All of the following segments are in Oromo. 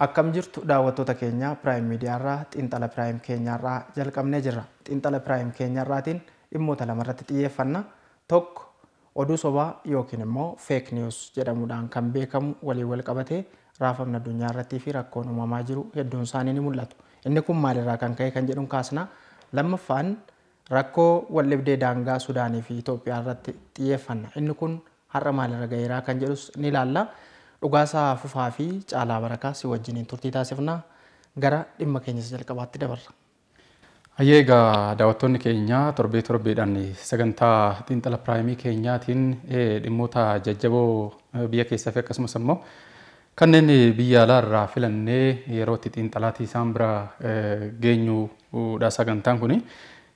akkam jirtu daawwattoota keenya piraayim miidiyaarraa xiinxala piraayim keenyaarraa jalqabnee jirra. Xiinxala piraayim keenyaarraatiin dhimmoota lamarratti xiyyeeffanna. Tokko oduu sobaa yookiin immoo feek niiwus jedhamuudhaan kan beekamu walii wal qabatee raafamni addunyaa irrattii fi rakkoon uumamaa jiru hedduun isaanii ni mul'atu. Inni kun maalirraa kan ka'e kan jedhuun kaasna. Lammaffaan rakkoo waldhabdee daangaa Sudaanii fi Itoophiyaa irratti xiyyeeffanna. Inni kun har'a maalirra gaheeraa kan jedhus ni ilaalla. dhugaasaa fufaa fi caalaa barakaa si wajjiniin turtii taasifna gara dhimma keenyas jalqabaatti dabarra. Ayyee egaa daawwattoonni keenya torbee torbeedhaan sagantaa xiinxala piraayimii keenyaatiin dhimmoota jajjaboo biyya keessaa fi akkasumas immoo kanneen biyya alaa irraa filannee yeroo itti xiinxalaatii isaan bira geenyuudha sagantaan kuni.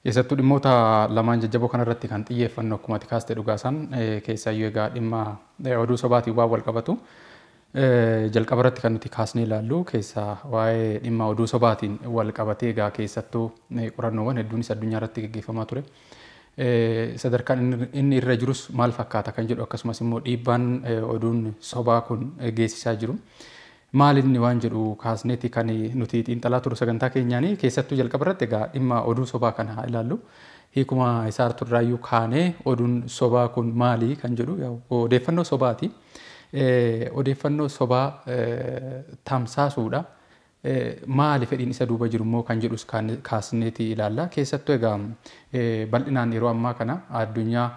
keessattuu dhimmoota lamaan jajjaboo kanarratti kan xiyyeeffannu akkumatti kaas ta'e dhugaasaan keessaayyuu egaa dhimma oduu sobaatiin waan wal qabatu. jalqaba irratti kan nuti kaasnee ilaallu keessaa waa'ee dhimma oduu sobaatiin wal qabatee egaa keessattuu qorannoowwan hedduunis addunyaa irratti gaggeeffamaa ture. Sadarkaan inni irra jirus maal fakkaata kan jedhu akkasumas immoo dhiibbaan oduun sobaa kun geessisaa jiru. Maal inni waan jedhu kaasneeti kan nuti xiinxalaa turu sagantaa keenyaan keessattuu jalqaba irratti egaa dhimma oduu sobaa kana ilaallu. Hiikuma isaa turraayyuu kaanee oduun sobaa kun maali kan jedhu odeeffannoo sobaati. odeeffannoo sobaa tamsaasuudha. Maali fedhiin isa duuba jiru immoo kan jedhus kaasneeti ilaalla. Keessattuu egaa bal'inaan yeroo ammaa kana addunyaa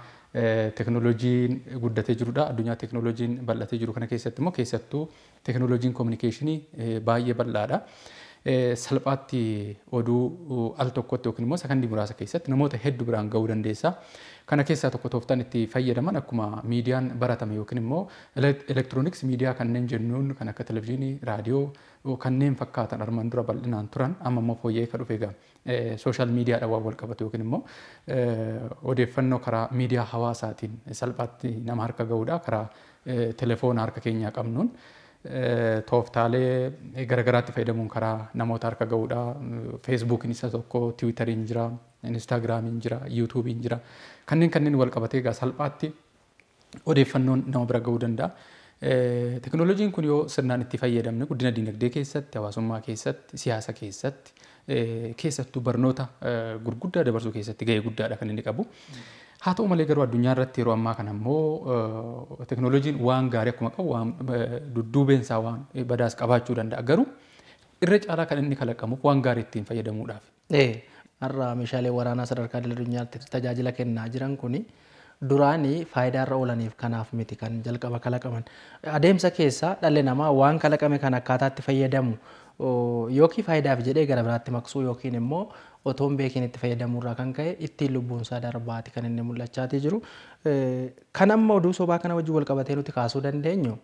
teknooloojiin guddatee jirudha. Addunyaa teknooloojiin bal'atee jiru kana keessatti immoo keessattuu teknooloojiin koominikeeshinii baay'ee bal'aadha. Salphaatti oduu al tokkotti yookiin immoo sakandii muraasa keessatti namoota hedduu biraan gahuu dandeessa. Kana keessaa tokko tooftaan itti fayyadaman akkuma miidiyaan baratame yookiin immoo elektirooniks miidiyaa kanneen jennuun kan akka televizyiinii, raadiyoo kanneen fakkaatan armaan dura bal'inaan turan amma immoo fooyya'ee kan dhufe egaa sooshaal miidiyaadhaan waan wal qabatu yookiin immoo odeeffannoo karaa miidiyaa hawaasaatiin salphaatti nama harka ga'uudha karaa telefoona harka keenyaa qabnuun. tooftaalee garagaraatti fayyadamuun karaa namoota harka ga'uudha. Feesbuukiin isa tokko, tiwiitariin jira, Instaagiraamiin jira, Yuutuubiin jira. Kanneen kanneen wal qabatee egaa salphaatti odeeffannoon nama bira ga'uu danda'a. Teknooloojiin kun yoo sirnaan itti fayyadamne guddina dinagdee keessatti, hawaasummaa keessatti, siyaasa keessatti, keessattuu barnoota gurguddaa dabarsuu keessatti ga'ee guddaadha kan inni qabu. Haa ta'u malee garuu addunyaa irratti yeroo ammaa kana immoo teknooloojiin waan gaarii akkuma qabu waan dudduubeensaa waan badaas qabaachuu danda'a. Garuu irra caalaa kan inni kalaqamuuf waan gaarii ittiin fayyadamuudhaaf. har'a meeshaalee waraanaa sadarkaa addunyaatti tajaajila kennaa jiran kuni duraanii faayidaarra oolaniif kanaaf miti kan jalqaba kalaqaman. Adeemsa keessa dhalli namaa waan kalaqame kan akkaataatti fayyadamu yookiin faayidaaf jedhee gara biraatti maqsuu yookiin immoo otoo hin beekin itti fayyadamuurraa kan ka'e ittiin lubbuunsaa darbaati kan inni mul'achaatii jiru. E, kan amma oduu sobaa kana wajjin wal qabatee nuti kaasuu dandeenyu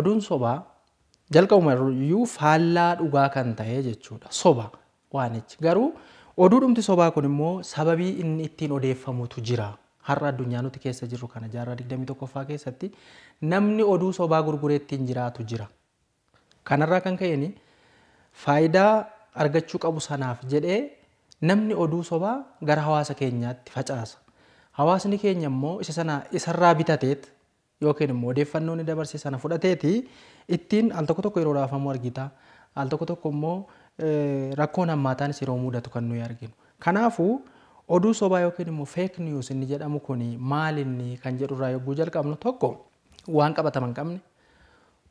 oduun sobaa jalqabuma iyyuu faallaa dhugaa kan ta'e jechuudha soba waanichi garuu. Oduudhumti sobaa kun immoo sababii inni ittiin odeeffamutu jira. Har'a addunyaa nuti keessa jirru kana jaarraa 21ffaa keessatti namni oduu sobaa gurguree ittiin jiraatu jira. Kanarraa kan ka'een faayidaa argachuu qabu sanaaf jedhee namni oduu sobaa gara hawaasa keenyaatti facaasa. Hawaasni keenya immoo isa sana isarraa bitateet yookiin immoo dabarse sana fudhateeti ittiin al tokko tokko yeroo raafamu argita. Al tokko tokko immoo rakkoo hammaataan siroo mudatu kan nuyi arginu. Kanaafuu oduu sobaa yookiin immoo feek niiwus inni jedhamu kun maal inni kan jedhurraa yogguu jalqabnu tokko waan qabatama hin qabne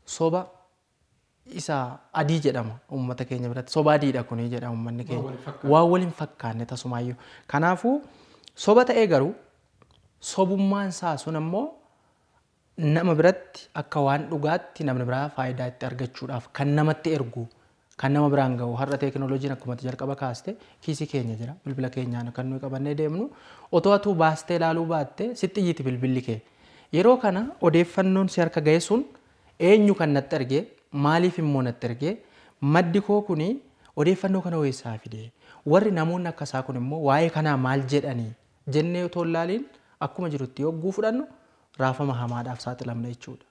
soba isa adii jedhama uummata keenya biratti soba adiidha kun jedhama uummanni keenya waan waliin fakkaanne tasumaayyuu. Kanaafuu soba ta'ee garuu sobummaan isaa sun ammoo nama biratti akka waan dhugaatti namni biraa faayidaa itti argachuudhaaf kan namatti erguu kan nama biraan gahu har'a teekinooloojiin akkumatti jalqaba kaaste kiisii keenya jira bilbila keenyaan kan nuyi qabannee deemnu otoo atuu baastee ilaaluu baatte sitti iyyiti bilbilli kee yeroo kana odeeffannoon si harka ga'e sun eenyu kan natti arge maaliif immoo natti arge maddi koo kuni odeeffannoo kana weessaa fide warri namoonni akkasaa kun immoo waa'ee kanaa maal jedhanii jennee otoo laaliin akkuma jirutti yogguu fudhannu raafama hamaadhaaf saaxilamna jechuudha.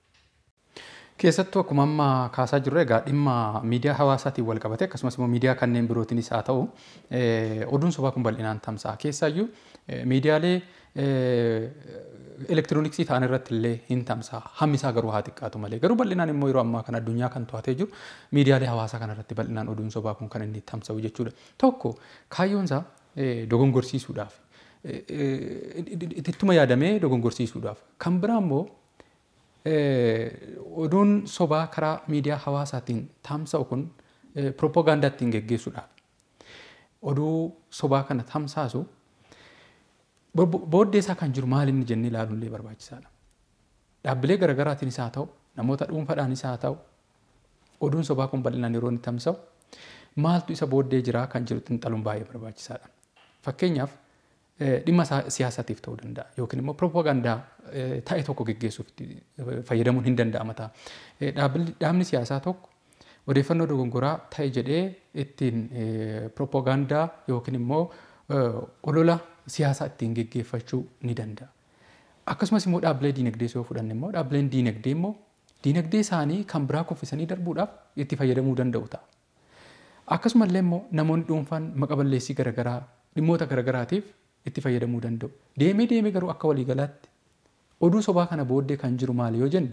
Keessattuu akkuma amma kaasaa jirru egaa dhimma miidiyaa hawaasaatiin wal qabate akkasumas immoo miidiyaa kanneen birootiinis haa ta'u oduun sobaa kun bal'inaan tamsa'a. Keessaayyuu miidiyaalee elektirooniksii ta'an irratti illee hin tamsa'a. Hammi isaa garuu haa xiqqaatu malee. Garuu bal'inaan immoo yeroo ammaa kan addunyaa kan to'atee jiru miidiyaalee hawaasaa kana irratti bal'inaan oduun sobaa kun kan inni tamsa'u jechuudha. Tokko kaayyoonsa dogongorsiisuudhaaf ittuma yaadamee dogongorsiisuudhaaf kan biraammoo oduun sobaa karaa miidiyaa hawaasaatiin taamsa'u kun pirooppagandaattiin geggeessuudhaaf oduu sobaa kana tamsaasu booddee isaa kan jiru maalinni jennee ilaaluun barbaachisaadha. Dhaabbilee garaagaraatiin isaa ta'u namoota dhuunfaadhaan isaa ta'u oduun sobaa kun bal'inaan yeroo inni tamsa'u maaltu isa booddee jira kan jiru xiinxaluun baay'ee barbaachisaadha. Fakkeenyaaf Eh, dhimma siyaasatiif ta'uu danda'a yookiin immoo piroopaagandaa eh, ta'e tokko geggeessuuf eh, fayyadamuun hin danda'ama ta'a. Dhaabni siyaasaa tokko odeeffannoo dogongoraa ta'e jedhee ittiin piroopaagandaa yookiin immoo olola siyaasaa ittiin geggeeffachuu ni danda'a. Akkasumas immoo dhaabbilee diinagdee yoo fudhanne immoo dhaabbileen diinagdee immoo diinagdee isaanii kan biraa darbuudhaaf itti fayyadamuu danda'u ta'a. Akkasumallee immoo namoonni dhuunfaan dhimmoota itti fayyadamuu danda'u. Deemee deemee garuu akka waliigalaatti oduu sobaa kana booddee kan jiru maali yoo jenne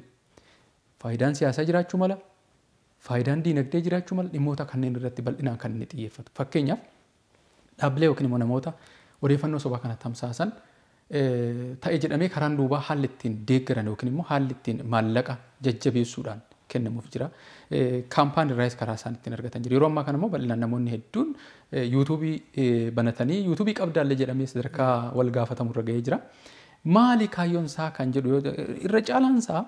faayidaan siyaasaa jiraachuu mala faayidaan diinagdee jiraachuu mala dhimmoota kanneen irratti bal'inaan kan inni xiyyeeffatu. Fakkeenyaaf dhaabbilee yookiin immoo namoota odeeffannoo sobaa kana tamsaasan ta'e jedhamee karaan duubaa haalli ittiin deeggaran yookiin immoo haalli ittiin maallaqa jajjabeessuudhaan kennamuuf jira. Kaampaanii irraas karaa isaan ittiin argatan jira. Yeroo ammaa kana immoo namoonni hedduun yuutuubii banatanii yuutuubii qabdaallee jedhamee sadarkaa wal gaafatamu irra ga'ee jira. Maali kaayyoon isaa kan jedhu irra caalaan isaa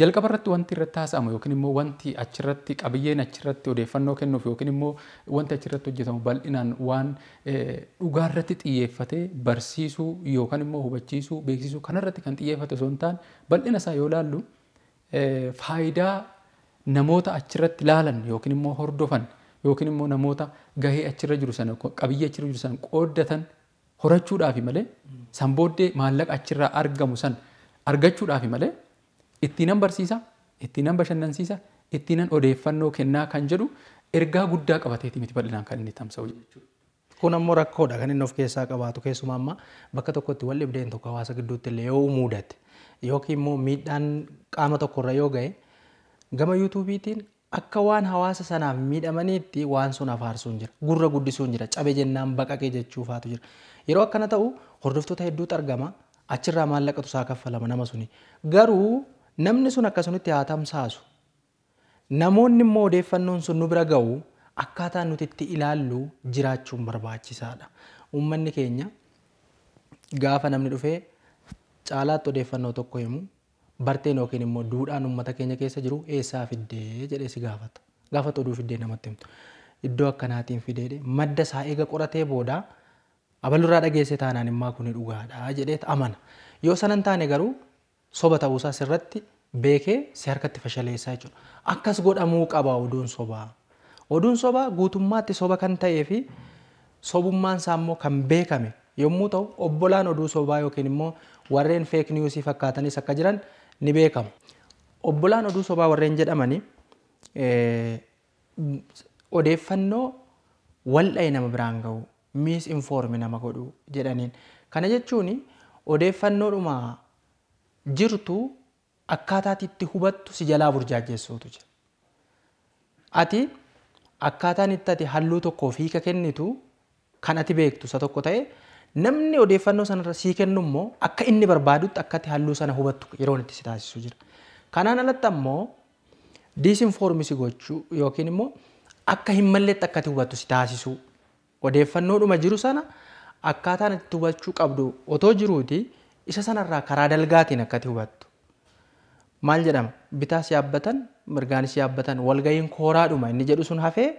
jalqaba wanti irratti haasa'amu yookiin immoo wanti achirratti qabiyyeen achirratti odeeffannoo kennuuf yookiin immoo wanti achirratti hojjetamu bal'inaan waan dhugaa xiyyeeffatee barsiisuu yookaan immoo hubachiisuu beeksisuu kanarratti kan xiyyeeffate osoo hin taane bal'ina isaa yoo ilaallu faayidaa namoota achirratti laalan yookiin immoo hordofan yookiin immoo namoota gahee achirra jiru sana qabiyyee achirra jiru sana qooddatan horachuudhaaf malee san booddee maallaqa achirraa argamu san argachuudhaaf malee ittiin an barsiisa ittiin an bashannansiisa ittiin an odeeffannoo kennaa kan jedhu ergaa guddaa qabateeti miti bal'inaan kan inni tamsa'u jechuudha. Kun ammoo rakkoodha kan inni of keessaa qabaatu keessumaa amma bakka tokkotti wal dhibdeen tokko hawaasa gidduutti illee yoo mudate yookiin immoo miidhaan qaama tokkorra yoo ga'e gama yuutuubiitiin akka waan hawaasa sanaaf miidhamaniitti waan sun afaarsuun jira gurra guddisuun jira cabe jennaan baqaqee jechuufaatu jira yeroo akkana ta'u hordoftoota hedduutu argama achirraa maallaqatu isaa kaffalama nama suni garuu namni sun akkasumatti haa tamsaasu namoonni immoo odeeffannoon sun nu bira ga'u akkaataa nuti itti ilaallu jiraachuun barbaachisaadha. Uummanni keenya gaafa namni dhufee caalaatti odeeffannoo tokko himu barteen yookiin immoo duudhaan uummata keenya keessa jiru eessaa fiddee jedhee si gaafata. Gaafata oduu fiddee namatti himtu. Iddoo akkanaatiin fidee madda isaa eega qoratee booda abalurraa dhageesse taanaan immaa kun dhugaadha jedhee amana. Yoo sanan taane garuu soba ta'uusaa irratti beekee si harkatti fashaleessaa jechuudha. Akkas godhamuu qaba oduun sobaa. Oduun sobaa guutummaatti soba kan ta'ee fi sobummaan isaa immoo kan beekame yommuu ta'u obbolaan oduu sobaa yookiin immoo warreen feek niiwusii fakkaatanis akka jiran ni beekamu. Obbolaan oduu sobaa warreen jedhaman odeeffannoo wal wal'ee nama biraan gahu miis infoormi nama godhu jedhaniin. Kana jechuun odeeffannoo odeeffannoodhuma jirtu akkaataa itti hubattu si jalaa burjaajessuutu jira. Ati akkaataan itti ati halluu tokkoof hiika kennitu kan ati beektu isa tokko ta'ee namni odeeffannoo sanarra sii kennu immoo akka inni barbaadutti akkatti halluu sana hubattu yeroon itti si taasisu jira. Kanaan alatti ammoo diisinfoormisi gochuu yookiin immoo akka hin malleetti akkatti hubattu si taasisu odeeffannoodhuma jiru sana akkaataan itti hubachuu qabdu otoo jiruuti isa sanarraa karaa dalgaatiin akkatti hubattu. Maal jedhama bitaas si yaabbatan mirgaan si yaabbatan walga'iin kooraadhuma inni jedhu sun hafee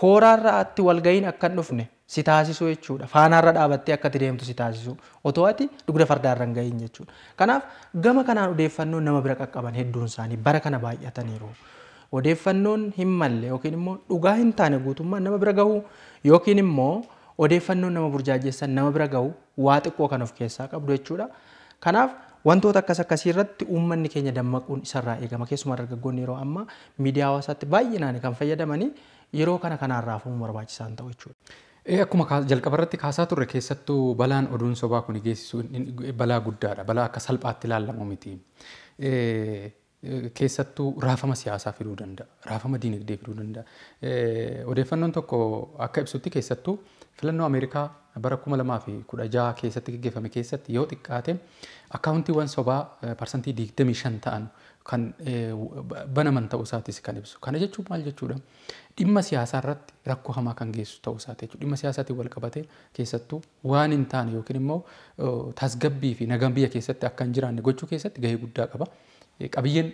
kooraarraa atti walga'iin akka hin dhufne si taasisu jechuudha. Faana irra dhaabattee akka deemtu si taasisu. Otoo ati dugda fardaarra hin ga'iin jechuudha. Kanaaf gama kanaan odeeffannoon nama bira qaqqaban hedduun isaanii bara kana baay'ataniiru. Odeeffannoon hin yookiin immoo dhugaa hin taane guutummaan nama bira gahu yookiin immoo odeeffannoon nama burjaajessan nama bira gahuu waa xiqqoo kan of keessaa qabdu jechuudha. Kanaaf wantoota akkas akkasii irratti uummanni keenya dammaquun isarraa eegama. Keessumaa dargaggoonni yeroo ammaa miidiyaa hawaasaatti kan fayyadamanii yeroo kana kanaarraaf uumuu barbaachisaa hin ta'u jechuudha. Akkuma jalqabarratti kaasaa turre keessattuu balaan oduun sobaa kun geessisu balaa guddaadha. Balaa akka salphaatti ilaalamu miti. Keessattuu raafama siyaasaa fiduu danda'a. Raafama diinagdee fiduu danda'a. Odeeffannoon tokko akka ibsutti keessattuu filannoo Ameerikaa bara 2016 keessatti gaggeeffame keessatti yoo xiqqaate akkaawuntiiwwan sobaa parsantii 25 ta'an kan banaman ta'uu isaatis kan ibsu. Kana jechuun maal jechuudha? Dhimma siyaasaa irratti rakkoo hamaa kan geessu ta'uu isaati jechuudha. Dhimma siyaasaatiin wal qabate keessattuu waan hin taane yookiin immoo tasgabbii fi nagaan biyya keessatti akka hin jiraanne gochuu keessatti gahee guddaa qaba. Qabiyyeen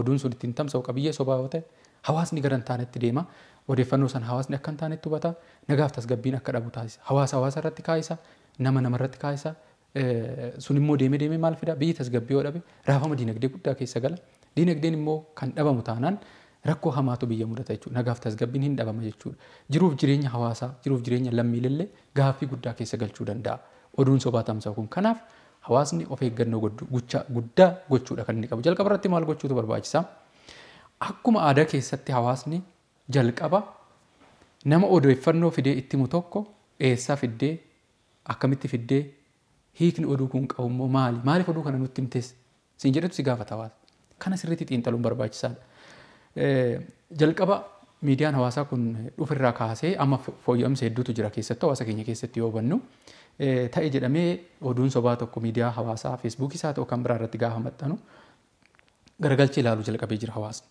oduun sun ittiin tamsa'u qabiyyee sobaa yoo ta'e hawaasni gara hin taanetti deema. Odeeffannoo san hawaasni akka hin taanetti hubata. Nagaaf tasgabbiin akka dhabu taasisa. Hawaasa hawaasa irratti kaayisa. Nama nama irratti kaayisa. sun immoo deemee deemee maal fidaa biyyi tasgabbii yoo dhabe raafama diinagdee guddaa keessa gala diinagdeen immoo kan dhabamu taanaan rakkoo hamaatu biyya mudata jechuudha. Nagaaf tasgabbiin hin dhabama jechuudha. Jiruuf jireenya hawaasaa, jiruuf jireenya lammiilillee gaaffii guddaa keessa galchuu danda'a. Oduun sobaa tamsaa kun kanaaf hawaasni of eeggannoo guddaa guddaa gochuudha kan inni qabu. jalqabarratti maal gochuutu barbaachisaa Akkuma aadaa keessatti hawaasni jalqaba nama odeeffannoo fidee itti himu tokko eessaa fiddee akkamitti fiddee hiikni oduu kun qabummoo immoo maali? Maaliif oduu kana nutti himtees? Siin jedhetu si gaafata hawaasa. Kana sirriitti xiinxaluun barbaachisaadha. Jalqaba miidiyaan hawaasaa kun irraa kaasee amma fooyya'amsa hedduutu jira keessattuu hawaasa keenya keessatti yoo hubannu ta'e jedhamee oduun sobaa tokko miidiyaa hawaasaa feesbuukii isaa ta'u kan biraa irratti gaafa maxxanu garagalchee ilaaluu jalqabee jira hawaasni.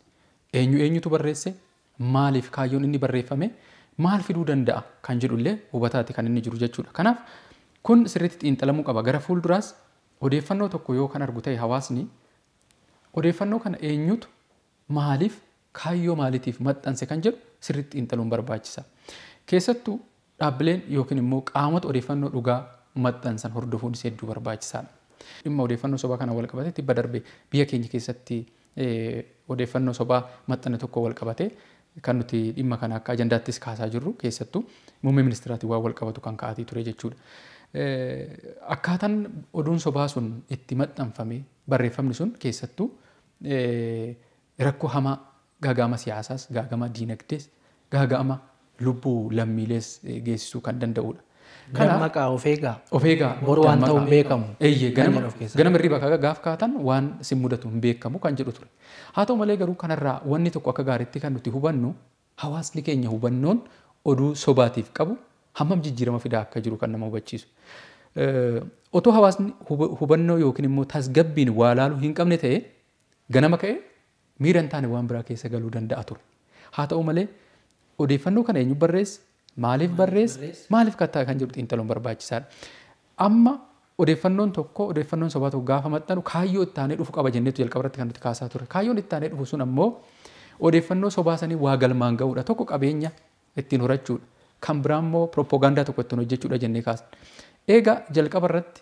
Eenyu eenyutu barreesse? Maaliif kaayyoon inni barreeffame? Maal fiduu danda'a kan jedhu illee hubataati kan inni jiru jechuudha. kun sirriitti xiinxalamuu qaba gara fuulduraas odeeffannoo tokko yoo kan argu ta'e hawaasni odeeffannoo kana eenyutu maaliif kaayyoo maaliitiif maxxanse kan jedhu sirriitti xiinxaluun barbaachisa keessattuu dhaabbileen yookiin immoo qaamota odeeffannoo dhugaa maxxansan hordofuun isa hedduu barbaachisaadha. Dhimma odeeffannoo sobaa kana walqabatee tibba darbee biyya keenya keessatti odeeffannoo sobaa maxxanne tokko walqabatee kan nuti dhimma kana akka ajandaattis kaasaa jirru keessattuu muummee ministeeraatiin waa walqabatu kan ka'atii ture jechuudha. Eh, akkaataan oduun sobaa sun itti maxxanfame barreeffamni sun keessattuu eh, rakkoo hamaa gaaga'ama siyaasaas gaagama diinagdees gaaga'ama lubbuu lammiilees eh, geessisuu kan danda'udha. Kan maqaa of eegaa. waan ta'u hin beekamu. gaaf kaatan waan sin mudatu beekamu kan jedhu ture. Haa ta'u malee garuu kanarraa wanni tokko akka gaariitti kan nuti hubannu hawaasni keenya hubannoon oduu sobaatiif qabu hammam jijjiirama fidaa akka jiru kan nama hubachiisu. Otoo hawaasni hubannoo yookiin immoo tasgabbiin waa laaluu hin qabne ta'ee ganama ka'ee miira hin taane waan biraa keessa galuu danda'a ture. Haa ta'u malee odeeffannoo kana eenyu barreesse maaliif barreesse maaliif kattaa kan jiru xiinxaluun barbaachisaadha. Amma odeeffannoon tokko odeeffannoon sobaa tokko gaafa maxxanu kaayyoo itti aanee dhufu qaba jenneetu jalqabarratti kan nuti kaasaa ture. Kaayyoon itti aanee dhufu sun ammoo odeeffannoo sobaa sanii waa galmaan ga'uudha tokko qabeenya ittiin horachuudha. kan biraa immoo propoogaandaa tokko ittiin hojjechuudha jennee kaasna. Egaa jalqaba irratti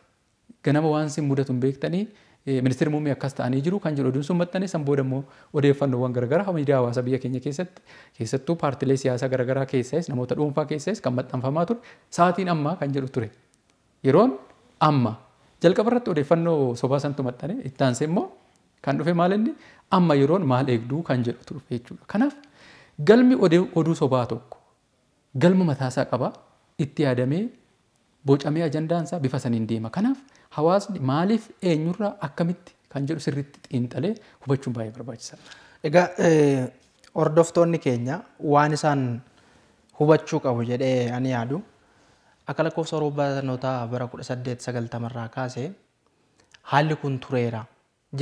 ganama waan isin mudatu beektanii eh, ministeerri muummee akkas ta'anii jiru kan jedhu oduun sun maxxanee san booda immoo odeeffannoowwan biyya keenya keessatti keessattuu paartilee siyaasaa namoota dhuunfaa kan maxxanfamaa ammaa kan jedhu ture. Yeroon amma jalqaba irratti odeeffannoo sobaa santu ittaanse immoo kan dhufe maalinni amma yeroon maal eegduu kan jedhu ture Kanaaf galmi oduu sobaa tokko galma mataasaa qaba itti yaadamee bocamee ajandaansaa bifa saniin deema. Kanaaf hawaasni maaliif eenyurraa akkamitti kan jedhu sirriitti xiinxalee hubachuun baay'ee barbaachisaa. Egaa hordoftoonni keenya waan isaan hubachuu qabu jedhee ani yaadu akka lakkoofsa roobbaanootaa bara 1890 irraa kaasee haalli kun tureera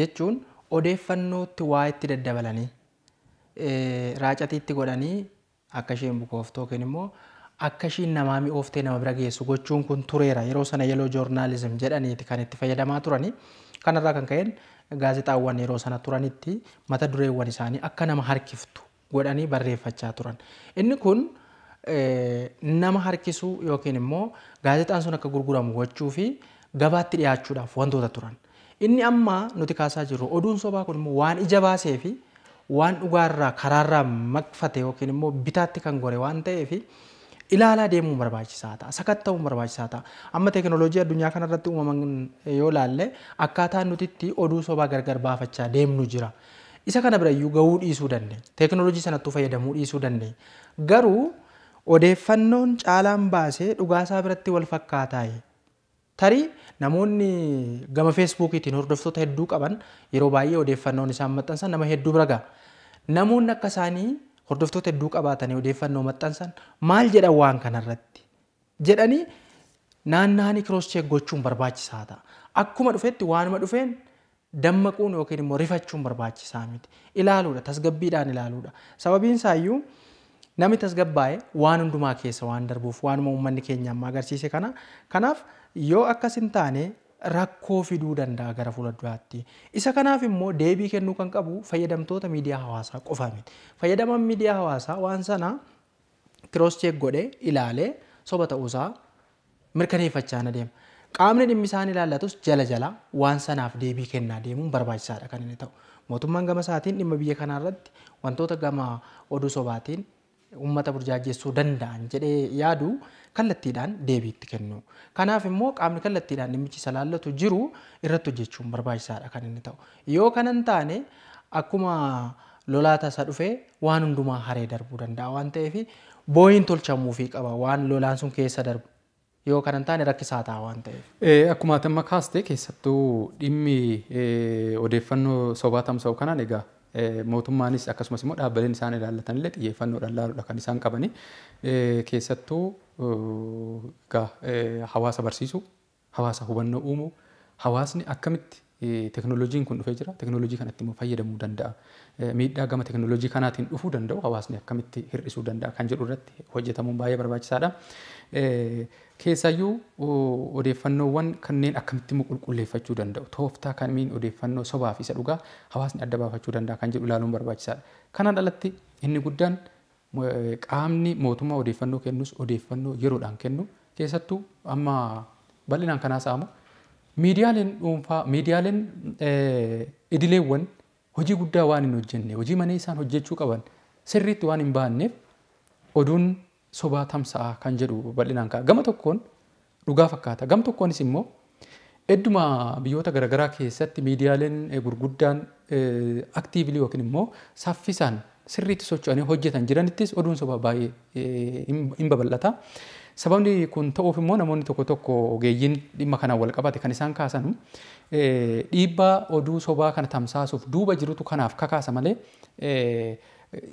jechuun odeeffannootti waa itti daddabalanii raacatiitti godhanii akka isheen bukooftu yookiin immoo akka ishiin namaa mi'ooftee nama bira geessu gochuun kun tureera. Yeroo sana yeloo joornaalizim jedhaniiti kan itti fayyadamaa turani. Kanarraa kan ka'een gaazexaawwan yeroo sana turanitti mata dureewwan isaanii akka nama harkiftu godhanii barreeffachaa turan. Inni kun eh, nama harkisuu yookiin immoo gaazexaan sun akka gurguramu gochuu fi gabaatti dhiyaachuudhaaf wantoota turan. Inni amma nuti kaasaa jirru oduun sobaa kun immoo waan ija baasee fi waan dhugaarraa karaarraa makfate yookiin immoo bitaatti kan gore waan ta'eef ilaalaa deemuun barbaachisaa ta'a. ta'uun barbaachisaa ta'a. Amma teekinooloojii addunyaa kanarratti uumaman yoo laalle akkaataa nutitti oduu sobaa gargar baafachaa deemnu jira. Isa kana bira iyyuu gahuu dhiisuu dandeenya. Teekinooloojii sanattu fayyadamuu dhiisuu dandeenya. Garuu odeeffannoon caalaan baasee dhugaasaa biratti wal fakkaataa'e. tarii namoonni gama feesbuukiitiin hordoftoota hedduu qaban yeroo baay'ee odeeffannoon isaan maxxansan nama hedduu bira ga'a namoonni akka isaanii hordoftoota hedduu qabaatanii odeeffannoo maxxansan maal jedhan waan kanarratti jedhanii naannaanii kirooscheek gochuun barbaachisaa ta'a akkuma dhufetti waanuma dhufeen dammaquun yookiin rifachuun barbaachisaa miti ilaaluudha tasgabbiidhaan ilaaluudha namni tasgabbaa'e waan hundumaa keessa waan darbuuf waanuma uummanni keenya amma agarsiise kana kanaaf yoo akkas hin taane rakkoo fiduu danda'a gara fuulduraatti. Isa kanaaf immoo deebii kennuu kan qabu fayyadamtoota miidiyaa hawaasaa qofaami. Fayyadaman miidiyaa hawaasaa waan sana kiroos cheek godhee ilaalee soba ta'uusaa mirkaneeffachaa na deema. Qaamni dhimmi isaan ilaallatus jala jala waan sanaaf deebii kennaa deemuun barbaachisaadha kan inni ta'u. Mootummaan gama isaatiin dhimma biyya kanarratti wantoota gama oduu sobaatiin uummata burjaajessuu danda'an jedhee yaadu kallattiidhaan deebiitti kennu. Kanaaf immoo qaamni kallattiidhaan dhimmichi isa laallatu jiru irratti hojjechuun barbaachisaadha kan inni ta'u. Yoo kanan taane akkuma lolaa tasaa dhufe waan hundumaa haree darbuu danda'a waan ta'eef booyin tolchamuufii qaba waan lolaan sun keessa darbu. Yoo kanan taane rakkisaa ta'a waan ta'eef. Akkuma atamma kaastee keessattuu dhimmi odeeffannoo sobaa tamsa'u kanaan egaa Eh, mootummaanis akkasumas immoo dhaabbileen isaan ilaallatan illee xiyyeeffannoodhaan laaluudha kan isaan qabani. Eh, keessattuu eh, hawaasa barsiisuu, hawaasa hubannoo uumuu, hawaasni akkamitti teknoolojiin kun dhufee jira, teknooloojii kanatti immoo fayyadamuu danda'a. Miidhaa gama teknoolojii kanaatiin dhufuu danda'u hawaasni akkamitti hir'isuu danda'a kan jedhu irratti hojjetamuun baay'ee barbaachisaadha. keessaayyuu odeeffannoowwan kanneen akkamitti immoo qulqulleeffachuu danda'u tooftaa kan miin odeeffannoo sobaaf isa dhugaa hawaasni adda baafachuu danda'a kan jedhu ilaaluun barbaachisaadha. Kanaan alatti inni guddaan qaamni mootummaa odeeffannoo kennus odeeffannoo yeroodhaan kennu keessattuu amma bal'inaan kanaa saamu miidiyaaleen dhuunfaa miidiyaaleen idileewwan hojii guddaa waan hin hojjenne hojii mana isaan hojjechuu qaban sirriitti waan hin baanneef oduun sobaa tamsa'a kan jedhu bal'inaan ka'a. Gama tokkoon dhugaa fakkaata. Gama tokkoonis immoo hedduma biyyoota garaagaraa keessatti miidiyaaleen eh, gurguddaan eh, aktiivili yookiin immoo saffisaan sirriitti socho'anii hojjetan jiranittis oduun sobaa baay'ee eh, hin babal'ata. Sababni kun ta'uuf immoo namoonni tokko tokko ogeeyyiin dhimma kanaan wal qabate kan isaan kaasan dhiibbaa oduu sobaa kana tamsaasuuf duuba jirutu kanaaf kakaasa malee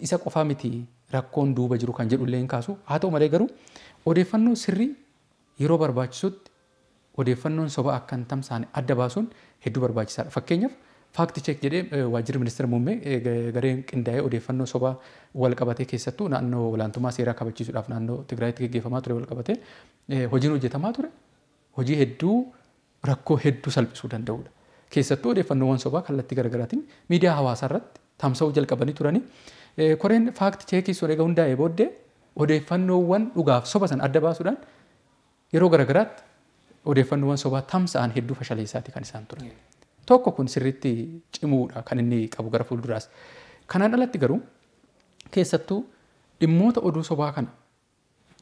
isa qofaa miti rakkoon duuba jiru kan jedhu illee hin kaasu haa ta'u malee garuu odeeffannoo sirrii yeroo barbaachisutti odeeffannoon soba akka hin tamsaane adda baasuun hedduu barbaachisaadha. Fakkeenyaaf faakti cheek jedhee waajjirri ministeera muummee gareen qindaa'ee odeeffannoo soba wal qabatee keessattuu naannoo olaantummaa seeraa kabachiisuudhaaf naannoo Tigraayitti gaggeeffamaa ture wal qabatee hojiin hojjetamaa ture hojii hedduu rakkoo hedduu salphisuu danda'uudha. Keessattuu odeeffannoowwan sobaa kallattii garaagaraatiin miidiyaa hawaasaa irratti tamsa'uu jalqabanii turanii Eh, Koreen faakti cheekii sun egaa hundaa'ee booddee odeeffannoowwan dhugaaf soba san adda baasuudhaan yeroo garaagaraatti odeeffannoowwan sobaa tamsa'an hedduu fashaleessaati kan isaan turan. Tokko kun sirritti cimuudha kan inni qabu gara fuulduraas. Kanaan alatti garuu keessattuu dhimmoota oduu sobaa kan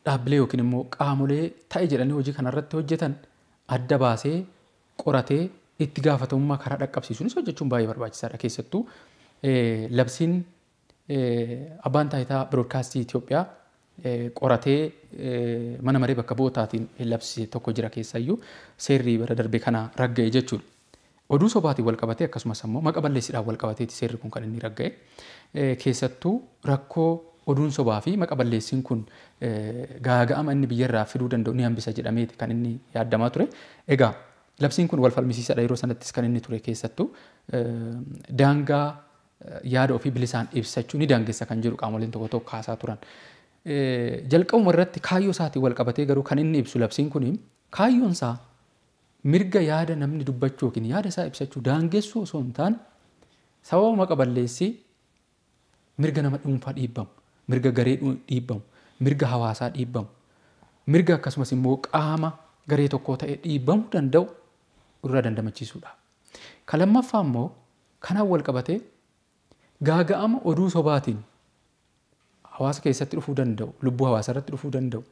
dhaabbilee yookiin immoo qaamolee ta'e jedhanii hojii kanarratti hojjetan adda baasee qoratee itti gaafatamummaa karaa dhaqqabsiisuunis hojjechuun baay'ee barbaachisaadha. Keessattuu eh, labsiin Eh, abbaan taayitaa biroodkaastii Itoophiyaa eh, qoratee eh, mana maree bakka bootaatiin labsise tokko jira keessayyuu seerri bara darbe kana ragga'e jechuudha. Oduu sobaatiin wal akkasumas ammoo maqa balleessiidhaan wal qabateeti seerri kun kan inni ragga'e Keessattu rakkoo oduun sobaa fi maqa balleessiin kun gaaga'ama inni biyya irraa fiduu danda'u ni hambisa jedhameeti kan inni yaadamaa ture. Egaa labsiin kun wal falmisiisaadha yeroo sanattis kan inni ture keessattuu daangaa yaada ofii bilisaan ibsachuu ni dangeessa kan jedhu qaamoleen tokko tokko kaasaa turan. E, jalqabuma irratti kaayyoo isaatiin wal qabatee garuu kan inni ibsu labsiin kuni kaayyoon isaa mirga yaada namni dubbachuu yookiin yaada isaa ibsachuu daangessuu osoo hin taane sababa maqa balleessii mirga nama dhuunfaa dhiibbamu, mirga garee dhiibbamu, mirga hawaasaa dhiibbamu, mirga akkasumas immoo qaama garee tokkoo ta'e dhiibbamuu danda'u irraa dandamachiisuudha. Kan lammaffaa immoo kanaan wal qabatee gaaga'ama oduu sobaatiin hawaasa keessatti dhufuu danda'u, lubbuu hawaasa irratti dhufuu danda'u,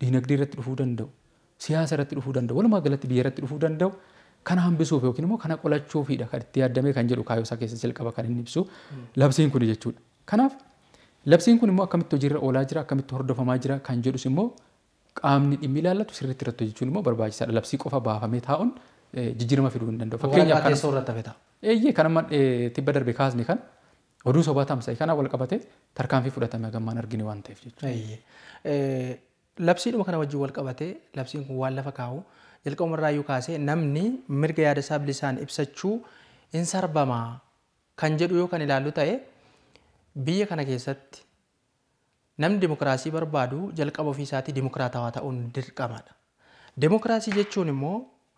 diinagdee irratti dhufuu danda'u, siyaasa irratti dhufuu danda'u, walumaa galatti biyya irratti dhufuu danda'u kana hambisuuf yookiin immoo kana qolachuufidha kan itti yaadamee kan jedhu kaayyoo isaa keessatti jalqaba kan inni ibsu labsiin kun jechuudha. Kanaaf labsiin kun immoo akkamitti hojiirra oolaa jira, akkamitti hordofamaa jira kan jedhus immoo qaamni dhimmi ilaallatu sirriitti irratti hojjechuun immoo barbaachisaadha. Labsii qofa baafamee taa'uun jijjiirama fiduu hin danda'u. Fakkeenyaaf kan soorrata feta. Eeyyee kan amma tibba darbe kaasne kan oduu sobaata hamsa'ii kanaa wal qabate tarkaanfii fudhatame gammaan arginu waan ta'eef jechuudha. Labsiidhuma kana wajjin wal qabate labsiin kun waan lafa kaa'u jalqabuma irraa iyyuu kaasee namni mirga yaada isaa bilisaan ibsachuu hin sarbamaa kan jedhu yoo kan ilaallu ta'e biyya kana keessatti namni dimokiraasii barbaadu jalqaba ofii isaatii dimokiraatawaa ta'uun dirqamadha. Dimokiraasii jechuun immoo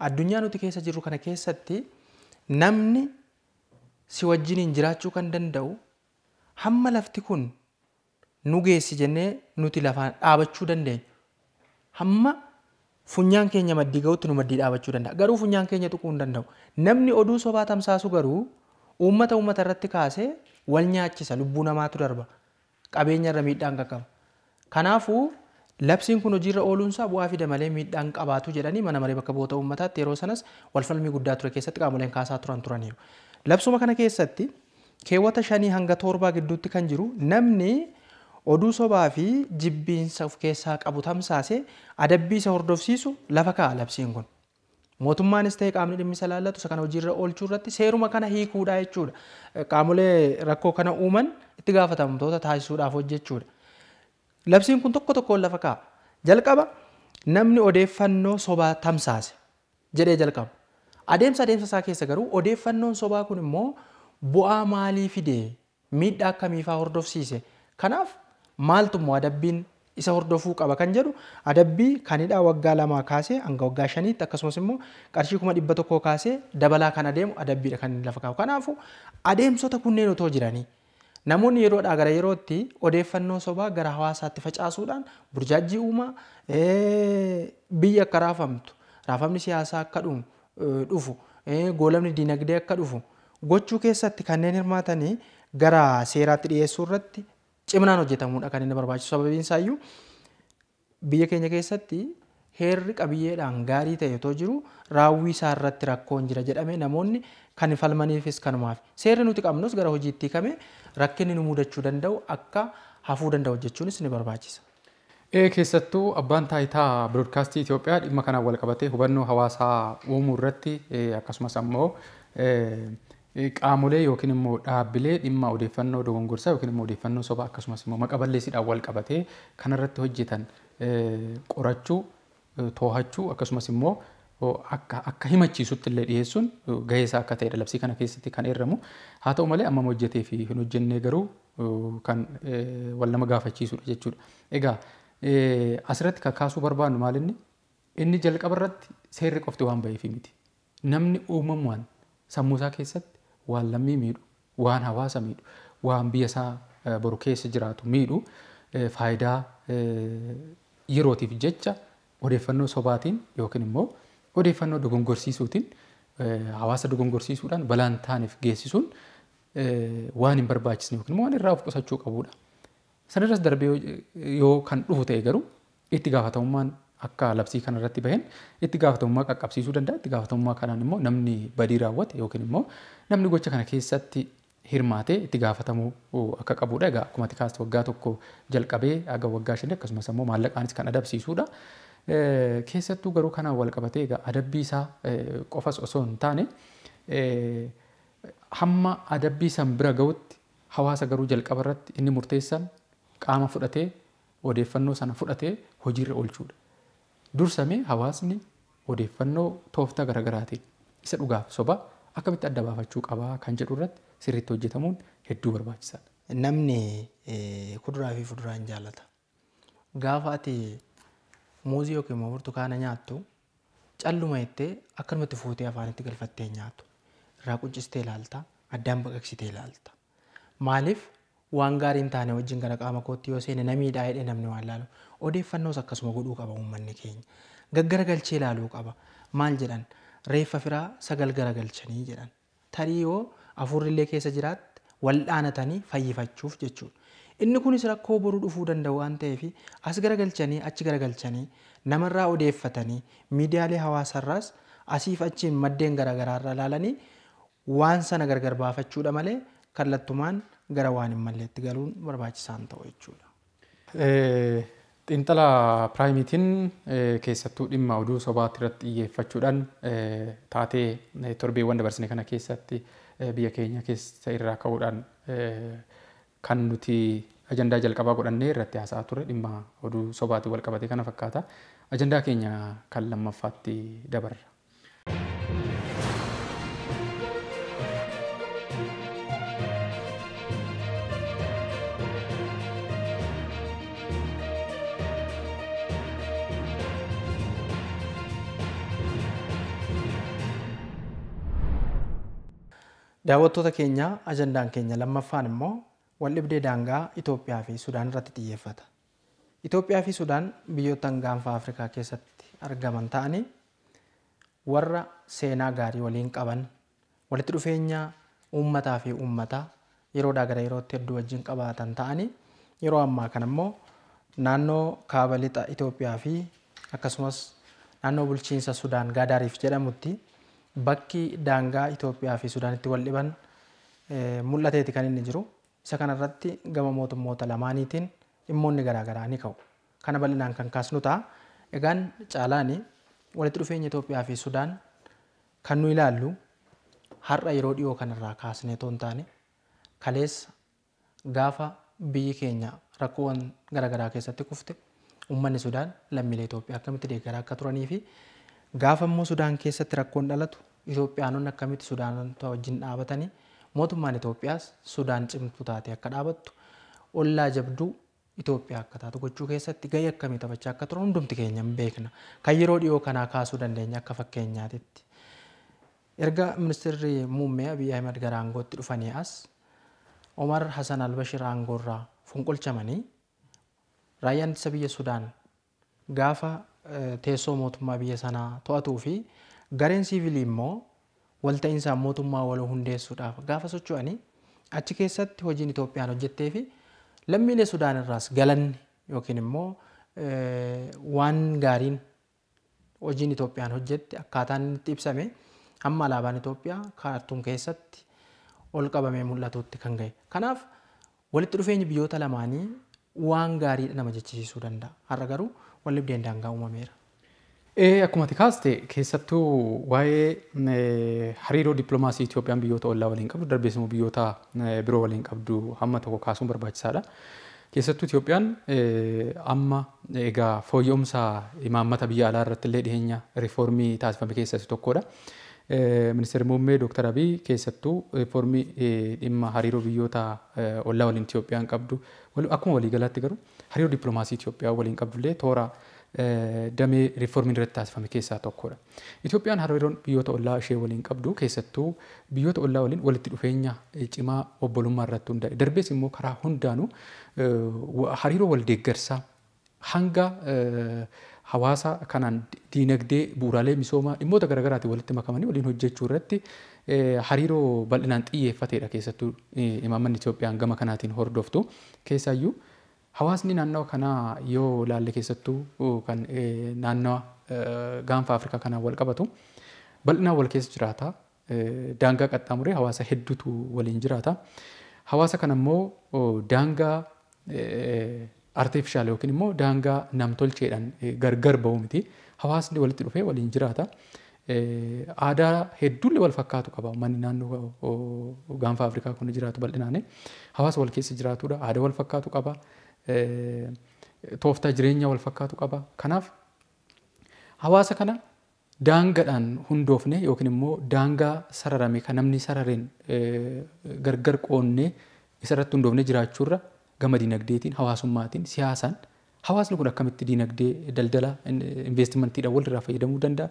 addunyaa nuti keessa jirru kana keessatti namni si wajjiniin jiraachuu kan danda'u hamma lafti kun nu geessi jennee nuti lafaan dhaabachuu dandeenya. Hamma funyaan keenya maddii ga'utti nu maddii dhaabachuu danda'a. Garuu funyaan keenya tuquu hin danda'u. Namni oduu sobaa tamsaasu garuu uummata uummata irratti kaasee wal nyaachisa lubbuu namaatu darba. Qabeenya irra miidhaan qaqqaba. Kanaafuu labsiin kun hojiirra ooluunsaa bu'aa fida malee miidhaan qabaatu jedhanii mana maree bakka boota uummataatti yeroo sanas walfalmii guddaa ture keessatti qaamoleen kaasaa turan turaniiru. Labsuma kana keessatti keewwata shanii hanga torbaa gidduutti kan jiru namni oduu sobaa fi jibbiinsa of keessaa qabu tamsaase adabbii isa hordofsiisu lafa kaa'a labsiin kun. Mootummaanis ta'ee qaamni dhimmisaa laallatu isa kana hojiirra oolchuu irratti seeruma kana hiikuudhaa jechuudha. Qaamolee rakkoo kana uuman itti gaafatamtoota taasisuudhaaf hojjechuudha. Labsiin kun tokko tokkoon lafa kaa'a. Jalqaba namni odeeffannoo sobaa tamsaase jedhee jalqaba. Adeemsa adeemsa isaa keessa garuu odeeffannoon sobaa kun immoo bu'aa maalii fidee miidhaa akkamiifaa hordofsiise. Kanaaf maaltu immoo adabbiin isa hordofuu qaba kan jedhu adabbii kanidhaa waggaa lamaa kaasee hanga waggaa shaniitti akkasumas immoo qarshii kuma dhibba tokkoo kaasee dabalaa kan adeemu adabbiidha kan lafa kaawu. Kanaafuu adeemsota kunneen otoo jiranii namoonni yeroodhaa gara yerootti odeeffannoo sobaa gara hawaasaatti facaasuudhaan burjaajii uumaa biyya akka raafamtu raafamni siyaasaa akka dhumu dhufu goolabni dinagdee akka dhufu gochuu keessatti kanneen hirmaatanii gara seeraatti dhiyeessuu irratti ciminaan hojjetamuudha kan inni barbaachisu sababiin isaayyuu biyya keenya keessatti heerri qabiyyeedhaan gaarii ta'e otoo jiru raawwii isaa irratti rakkoon jira jedhame namoonni kan falmaniifis kanumaaf seerri nuti qabnus gara hojiitti kame rakkinni nu mudachuu danda'u akka hafuu danda'u jechuunis ni barbaachisa. Ee keessattuu abbaan taayitaa biroodkaastii Itoophiyaa dhimma kanaan wal qabatee hubannoo hawaasaa uumuu irratti e, akkasumas ammoo e, e, qaamolee yookiin immoo dhaabbilee dhimma odeeffannoo dogonggorsaa yookiin immoo odeeffannoo sobaa akkasumas immoo maqaballeessiidhaan wal qabatee kanarratti hojjetan qorachuu, toohachuu akkasumas immoo akka, akka himachiisutti illee dhiyeessuun gahee isaa akka ta'edha labsii kana keessatti kan eerramu haa ta'u malee ammam hojjetee fi hin hojjennee garuu kan wal nama gaafachiisudha jechuudha. Egaa Eh, asirratti kakaasuu barbaannu maalinni; inni inni jalqabarratti seerri qofti waan fi miti. Namni uumamumaan sammuusaa keessatti waan lammii miidhu, waan hawaasa miidhu, waan biyya isaa eh, boru keessa jiraatu miidhu eh, faayidaa yerootiif jecha odeeffannoo sobaatiin yookiin immoo odeeffannoo dogongorsiisuutiin hawaasa dogongorsiisuudhaan balaan ta'aniif geessisuun waan hin barbaachisne yookiin waan irraa of qusachuu qabudha. sanirras darbee yoo kan dhufu ta'e garuu itti gaafatamummaan akka labsii kana irratti baheen itti gaafatamummaa qaqqabsiisuu danda'a. Itti gaafatamummaa kanaan immoo namni badii raawwate yookiin immoo namni gocha kana keessatti hirmaatee itti gaafatamuu akka qabudha. Egaa akkuma tikaasti waggaa tokko jalqabee aga waggaa shanii akkasumas immoo maallaqaanis kan adabsiisudha. Keessattuu garuu kanaan wal qabatee egaa adabbii isaa qofas osoo hin taane hamma adabbii bira gahutti hawaasa garuu jalqaba irratti inni murteessan qaama fudhatee odeeffannoo sana fudhatee hojiirra oolchuudha. Dursamee hawaasni odeeffannoo tooftaa garaagaraatiin isa dhugaaf soba akkamitti adda baafachuu qabaa kan jedhu irratti sirriitti hojjetamuun hedduu barbaachisaadha. Namni kuduraa fi fuduraan jaallata. Gaafa ati muuzii yookiin immoo burtukaana nyaattu calluma jettee akkanumatti fuutee afaanitti galfattee nyaattu. Irraa quncistee ilaalta, addaan baqaqsitee ilaalta. Maaliif waan gaariin taane wajjin gara qaama kootti yoo seene miidhaa hidhee namni waan laalu odeeffannoos akkasuma godhuu qaba uummanni keenya gaggara galchee ilaaluu qaba maal jedhan reeffa firaa sagal gara galchanii jedhan tarii yoo afuurillee keessa jiraatte waldhaanatanii fayyifachuuf jechuudha inni kunis rakkoo boruu dhufuu danda'u waan ta'eef as gara galchanii achi gara galchanii namarraa odeeffatanii miidiyaalee hawaasarraas asiif achiin maddeen garaagaraarra ilaalanii waan sana gargar baafachuudha malee kallattumaan gara waan hin malleetti galuun barbaachisaan ta'u jechuudha. Xiinxala piraayimitiin keessattuu dhimma oduu sobaatti irratti xiyyeeffachuudhaan taatee torbeewwan dabarsine kana keessatti biyya keenya keessa irraa ka'uudhaan kan nuti ajandaa jalqabaa godhannee irratti haasa'aa ture dhimma oduu sobaatti wal qabate kana fakkaata. Ajandaa keenya kan lammaffaatti dabarra. Daawwattoota keenya ajandaan keenya lammaffaan immoo wal dhibdee daangaa Itoophiyaa fi Sudaan irratti xiyyeeffata. Itoophiyaa fi Sudaan biyyoota hangaanfa Afrikaa keessatti argaman ta'anii warra seenaa gaarii waliin qaban walitti dhufeenya uummataa fi uummataa yeroodhaa gara yerootti hedduu wajjin qabaatan ta'anii yeroo ammaa kan immoo naannoo kaaba lixa Itoophiyaa fi akkasumas naannoo bulchiinsa Sudaan Gaadaariif jedhamutti bakki daangaa Itoophiyaa fi Sudaanitti wal dhiban eh, mul'ateeti kan inni jiru. Isa kanarratti gama mootummoota lamaaniitiin dhimmoonni garaagaraa ni ka'u. Kana bal'inaan kan kaasnu ta'a. Egaan caalaani walitti dhufeenya Itoophiyaa fi Sudaan kan nu ilaallu har'a yeroo dhiyoo kanarraa kaasnee toon taane kaleessa gaafa biyyi keenya rakkoowwan garaagaraa keessatti kufte ummanni Sudaan lammiilee Itoophiyaa akkamitti deeggaraa akka turanii fi gaafa immoo Sudaan keessatti rakkoon dhalatu Itoophiyaanonni akkamitti sudaan wajjin dhaabatanii mootummaan Itoophiyaas Sudaan cimtuu taate akka dhaabattu ollaa jabduu Itoophiyaa akka taatu gochuu keessatti gahee akkamii taphachaa akka turan hundumti keenya hin beekna. Kan yeroo dhiyoo kanaa kaasuu dandeenya akka fakkeenyaatitti. Erga ministeerri muummee Abiyyi Ahmed gara aangootti dhufanii as Umar Hassan Albashir aangoorraa fonqolchamanii raayyaan ittisa biyya Sudaan gaafa eh, teessoo mootummaa biyya sanaa to'atuu fi Gareen siivilii immoo wal walta'iinsaa mootummaa waloo hundeessuudhaaf gaafa socho'anii achi keessatti hojiin Itoophiyaan hojjettee fi lammiilee Sudaan irraas galanni yookiin immoo eh, waan gaariin hojiin Itoophiyaan hojjette akkaataan itti ibsame hamma alaabaan Itoophiyaa kaartuun keessatti ol qabamee mul'atutti kan ga'e. Kanaaf walitti dhufeenyi biyyoota lamaanii waan gaariidha nama jechisiisuu danda'a. Har'a garuu wal dibdeen daangaa uumameera. Akkuma ati kaaste keessattuu waa'ee hariiroo dippiloomaasii Itoophiyaan biyyoota ollaa waliin qabdu darbees immoo biyyoota biroo waliin qabdu hamma tokko kaasuun barbaachisaadha. Keessattuu Itoophiyaan amma egaa fooyya'umsa imaammata biyya alaa irratti illee dhiyeenya riiformii taasifame keessaa isa tokkodha. Ministeerri muummee Dooktar Abiy keessattuu rifoormii dhimma hariiroo biyyoota ollaa waliin Itoophiyaan qabdu akkuma waliigalaatti garuu hariiroo dippiloomaasii Itoophiyaa waliin qabdu illee toora damee riiformiin irratti taasifame keessaa tokkodha. Itoophiyaan hariiroon biyyoota ollaa ishee waliin qabdu keessattuu biyyoota ollaa waliin walitti dhufeenya cimaa obbolummaa irratti hundaa'e. Darbees immoo karaa hundaanuu hariiroo waldeeggarsaa hanga hawaasa kanaan diinagdee bu'uuraalee misoomaa dhimmoota garaagaraatiin walitti makamanii waliin hojjechuu irratti hariiroo bal'inaan xiyyeeffateedha keessattuu imaammanni Itoophiyaan gama kanaatiin hordoftu keessaayyuu Hawaasni naanno kanaa yoo ilaalle keessattuu kan naannawa gaanfa Afrikaa kanaan wal qabatu bal'inaan wal keessa jiraata. Daangaa qaxxaamuree hawaasa hedduutu waliin jiraata. Hawaasa daangaa artiifishaal yookiin immoo daangaa namtolcheedhaan gargar ba'u miti. Hawaasni walitti dhufee waliin jiraata. Aadaa hedduullee wal fakkaatu qaba. naannoo gaanfa Afrikaa jiraatu bal'inaan hawaasa wal keessa jiraatudha. Aadaa wal fakkaatu qaba. tooftaa jireenyaa wal fakkaatu qaba. Kanaaf hawaasa kana daangaadhaan hundoofne yookiin immoo daangaa sararame kan namni sarareen gargar qoonnee isarratti hundoofnee jiraachuurra gama dinagdeetiin, hawaasummaatiin, siyaasaan hawaasni kun akkamitti dinagdee daldala investimentiidhaan walirraa fayyadamuu danda'a.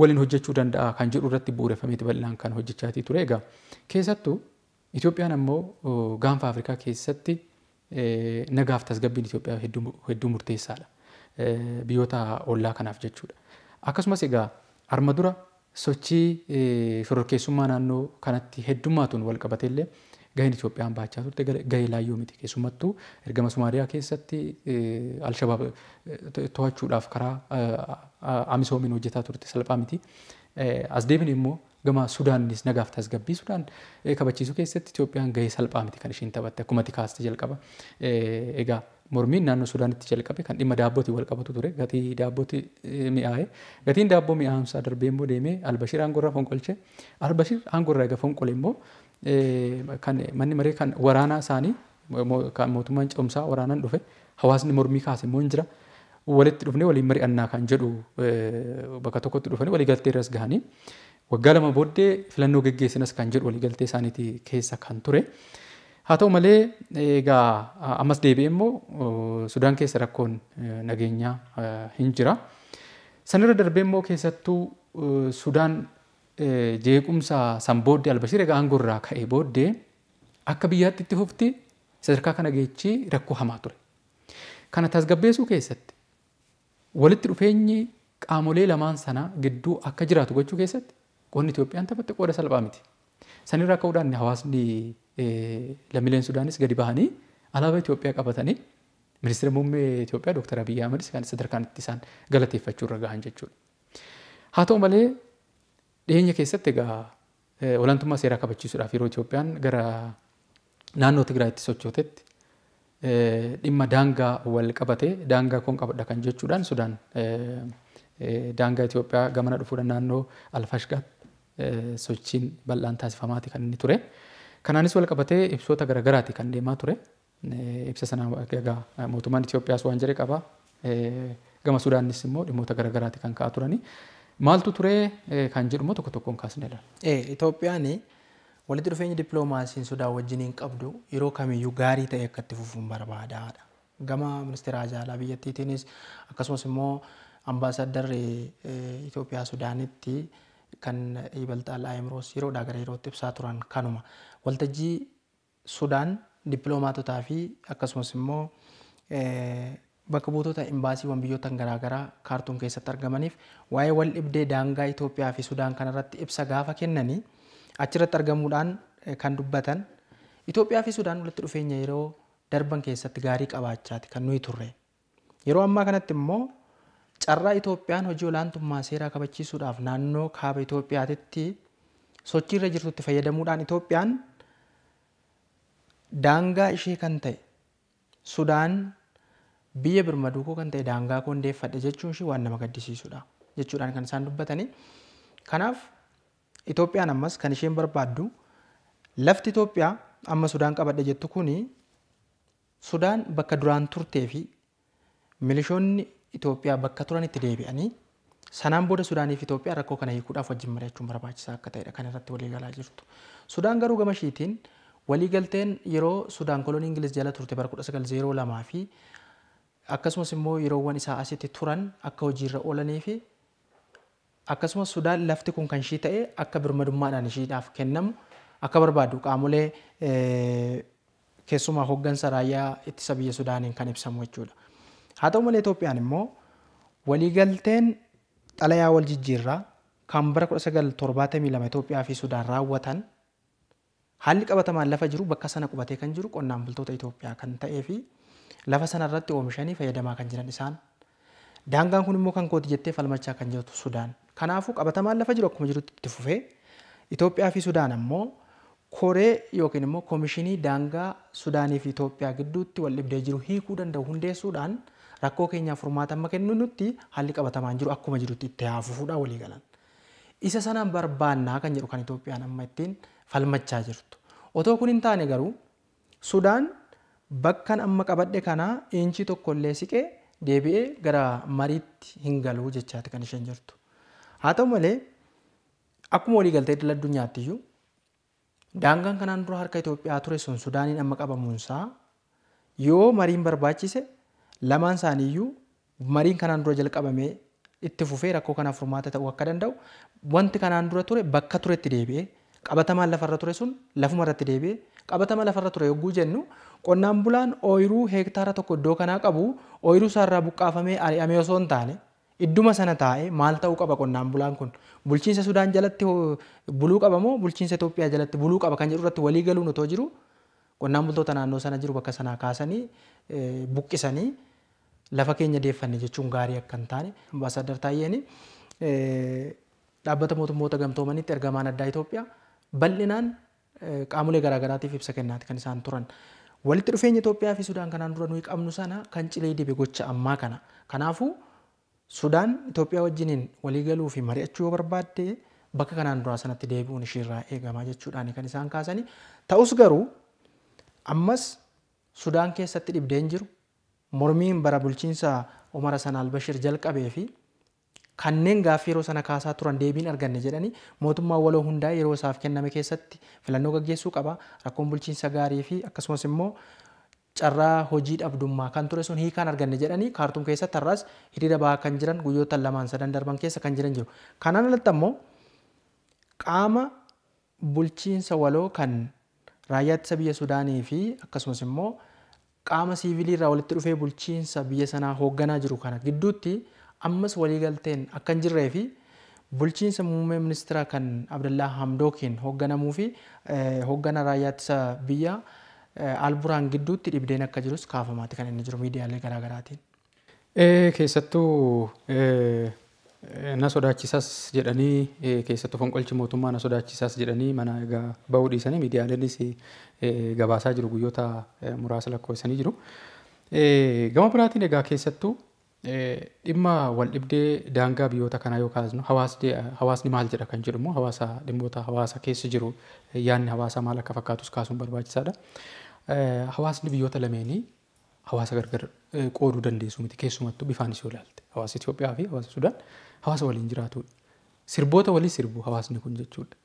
waliin hojjechuu danda'a kan jedhu irratti bu'uureffameeti bal'inaan kan hojjechaa ture. Egaa keessattuu Itoophiyaan ammoo gaanfa Afrikaa keessatti nagaaf tasgabbiin Itoophiyaa hedduu murteessaadha. Biyyoota ollaa kanaaf jechuudha. Akkasumas egaa arma dura sochii shororkeessummaa naannoo kanatti heddummatuun wal qabateellee gaheen Itoophiyaan baachaa turte gahee laayyoo miti. Keessumattuu ergama Somaaliyaa keessatti Alshabaab to'achuudhaaf karaa Amisoomiin hojjetaa turte salphaa miti. As deebiin immoo gama Suudaanis nagaaf tasgabbii Suudaan kabachiisuu keessatti Itoophiyaan gahee salphaa miti kan isheen taphatte kuma tikaaste jalqaba. Egaa mormiin naannoo Suudaanitti jalqabe kan dhimma daabbootiin wal qabatu ture gatii daabbootti mi'aaye gatiin daabboo mi'aamsaa darbee immoo deemee albashir aangorraa fonqolche albashir aangorraa egaa fonqole immoo kan manni maree kan waraanaa isaanii kan mootummaan cimsaa waraanaan dhufe hawaasni mormii kaase immoo hin jira. Walitti dhufnee waliin mari'annaa kan jedhu bakka tokkotti dhufanii waliigaltee irras gahanii waggaa lama booddee filannoo gaggeessinas kan jedhu waliigaltee isaaniiti keessa kan ture. Haa ta'u malee egaa ammas deebi'ee immoo Sudaan keessa rakkoon nageenyaa hin jira. Sanirra darbee immoo keessattuu Sudaan jeequmsa san booddee Albashiir egaa aangorraa ka'ee booddee akka biyyaatti itti fufti sadarkaa kana geechii rakkoo hamaa ture. Kana tasgabbeessuu keessatti walitti dhufeenyi qaamolee lamaan sana gidduu akka jiraatu gochuu keessatti Qonni Itoophiyaan taphate qooda salphaa miti. irraa ka'uudhaan hawaasni lammiileen Sudaanis gadi bahanii alaabaa Itoophiyaa qabatanii ministeera muummee Itoophiyaa Dooktar Abiyyi Ahmedis kan sadarkaan itti isaan galateeffachuu irra gahan jechuudha. Haa ta'u malee dhiyeenya keessatti egaa olaantummaa seeraa kabachiisuudhaaf yeroo Itoophiyaan gara naannoo Tigraayitti sochootetti dhimma daangaa wal qabatee daangaa koon qabadha kan jechuudhaan Sudaan daangaa Itoophiyaa gamana dhufuudhaan naannoo Alfaashgaatti sochiin bal'aan taasifamaati kan ture. Kanaanis wal qabatee ibsoota garagaraati kan deemaa ture. Ibsa sana egaa mootummaan Itoophiyaas waan jedhe qaba. Gama sudaanis immoo dhimmoota garagaraati kan ka'aa turani. Maaltu ture kan jedhumoo tokko tokkoon kaasne ilaala. Itoophiyaan walitti dhufeenyi dippiloomaasiin Sudaan wajjiniin qabdu yeroo kamiyyuu gaarii ta'e akka itti fufuun barbaadaadha. Gama ministeera ajaalaa biyyattiitiinis akkasumas immoo ambaasaddarri Itoophiyaa Sudaanitti kan balxaa Laayimroos yeroodhaa gara yerootti ibsaa turan kanuma. Waltajjii Sudaan dippiloomaatotaa fi akkasumas immoo eh, bakka buutota imbaasiiwwan biyyoota garaagaraa kaartuun keessatti argamaniif waa'ee wal dhibdee daangaa Itoophiyaa fi Sudaan kanarratti ibsa gaafa kennanii achirratti argamuudhaan eh, kan dubbatan Itoophiyaa fi Sudaan walitti dhufeenya yeroo darban keessatti gaarii qabaachaati kan nuyi turre. Yeroo ammaa kanatti immoo Carraa Itoophiyaan hojii olaantummaa seeraa kabachiisuudhaaf naannoo kaaba Itoophiyaatitti sochiirra jirtutti fayyadamuudhaan Itoophiyaan daangaa ishee kan ta'e Sudaan biyya birmaduu koo kan ta'e daangaa koo hundeeffadhe jechuun ishee waan nama gaddisiisudha jechuudhaan kan isaan dubbatanii. Kanaaf Itoophiyaan ammas kan isheen barbaaddu lafti Itoophiyaa amma Sudaan qabadhe jettu kuni Sudaan bakka duraan turtee fi milishoonni Itoophiyaa bakka turanitti deebi'anii sanaan booda Sudaaniif Itoophiyaa rakkoo kana hiikuudhaaf wajjin mari'achuun barbaachisaa akka ta'edha kan irratti walii galaa jirtu. Sudaan garuu gama ishiitiin waliigalteen yeroo Sudaan kolonii Ingiliz jala turte bara 1902 fi akkasumas immoo yeroowwan isaa asitti turan akka hojiirra oolanii fi akkasumas Sudaan lafti kun kan ishii ta'e akka birmadummaadhaan ishiidhaaf kennamu akka barbaadu qaamolee keessumaa hooggansa raayyaa ittisa biyya Sudaaniin kan ibsamu jechuudha. haa ta'u malee Itoophiyaan immoo waliigalteen xalayaa wal jijjiirraa kan bara 1972 Itoophiyaa fi Sudaan raawwatan haalli qabatamaan lafa jiru bakka sana qubatee kan jiru qonnaan bultoota Itoophiyaa kan ta'ee fi lafa sana irratti oomishanii fayyadamaa kan jiran isaan. Daangaan kun immoo kan kooti jettee falmachaa kan jirtu Sudaan. Kanaafuu qabatamaan lafa jiru akkuma jirutti itti fufee Itoophiyaa fi Sudaan ammoo koree yookiin immoo koomishinii daangaa Sudaanii fi Itoophiyaa gidduutti wal dhibdee jiru hiikuu danda'u hundeessuudhaan rakkoo keenyaaf furmaatan makan nuti haalli qabatamaan jiru akkuma jirutti itti haafuudhaan walii galan. Isa sana barbaannaa kan jedhu kan Itoophiyaan amma ittiin falmachaa jirtu. Otoo kun hin taane garuu Sudaan bakkan amma qabadhe kanaa inchi tokkollee siqee deebi'ee gara mariitti hin galuu jechaati kan isheen jirtu. Haa ta'u malee akkuma walii galtee idil addunyaattiyyuu daangaan kanaan dura harka Itoophiyaa ture sun Sudaaniin amma qabamuunsaa yoo mariin barbaachise lamaan isaaniiyyuu mariin kanaan dura jalqabamee itti fufee rakkoo kanaaf furmaata ta'uu akka danda'u wanti kanaan dura ture bakka turetti deebi'ee qabatamaan lafarra ture sun lafuma irratti deebi'ee qabatama lafarra ture yogguu jennu qonnaan bulaan ooyiruu heektaara tokko iddoo kanaa qabu ooyiruu isaarraa buqqaafamee ari'amee osoo hin taane idduma sana taa'ee maal ta'uu qaba qonnaan bulaan kun bulchiinsa Sudaan jalatti buluu qaba moo bulchiinsa Itoophiyaa jalatti buluu qaba kan jedhu irratti walii galuun otoo jiru qonnaan bultoota naannoo sana jiru bakka sanaa kaasanii buqqisanii lafa keenya deeffanne jechuun gaarii akka hin taane ambaasaadar Taayyeen dhaabbata mootummoota gamtoomanitti ergamaan addaa Itoophiyaa bal'inaan qaamolee garaagaraatiif ibsa kennaati kan isaan turan. Walitti dhufeenya Itoophiyaa fi Sudaan kanaan dura nuyi qabnu sana kan cilee dibe gocha ammaa kana. Kanaafuu Sudaan Itoophiyaa wajjiniin walii galuu fi mari'achuu yoo barbaadde bakka kanaan duraa sanatti deebi'uun ishiirraa eegamaa jechuudhaan kan isaan kaasanii. Ta'us garuu ammas Sudaan keessatti dhibdeen jiru mormiin bara bulchiinsa Umara Sanaal Bashir jalqabee fi kanneen gaaffii yeroo sana kaasaa turan deebiin arganne jedhanii mootummaa waloo hundaa yeroo isaaf kenname keessatti filannoo gaggeessuu qaba rakkoon bulchiinsa gaarii fi akkasumas immoo carraa hojii dhabdummaa kan ture sun hiikaan arganne jedhanii kaartuun keessatti har'aas hiriira bahaa kan jiran guyyoota lamaan sadan darban keessa kan jiran jiru. Kanaan alatti ammoo qaama bulchiinsa waloo kan raayyaa ittisa biyya Sudaanii fi akkasumas immoo qaama siivilii irraa walitti dhufee bulchiinsa biyya sanaa hoogganaa jiru kana gidduutti ammas waliigalteen akka hin jirree fi bulchiinsa muummee ministiraa kan Abdallaa Hamdookiin hoogganamuu fi eh, hoogganaa raayyaattisaa biyya eh, Alburaan gidduutti dhibdeen akka jirus kaafamaati kan inni jiru miidiyaalee garaagaraatiin. Eh, keessattuu Eh, na sodaachisaas jedhanii eh, keessattuu fonqolchi mootummaa na sodaachisaas jedhanii mana egaa bahuu dhiisanii miidiyaaleenis eh, gabaasaa jiru guyyoota muraasa lakkoofsanii jiru. Gama biraatiin egaa keessattuu dhimma wal dhibdee daangaa biyyoota kanaa yookaas hawaasni maal jedha kan jedhu hawaasa dhimmoota hawaasa keessa jiru yaanni hawaasaa maal akka fakkaatus kaasuun barbaachisaadha. Hawaasni biyyoota lameeni. hawaasa gargar qooduu dandeessu miti keessumattuu bifaan isii olaalte hawaasa Itoophiyaa fi hawaasa Sudaan hawaasa waliin jiraatudha. Sirboota walii sirbu hawaasni kun jechuudha.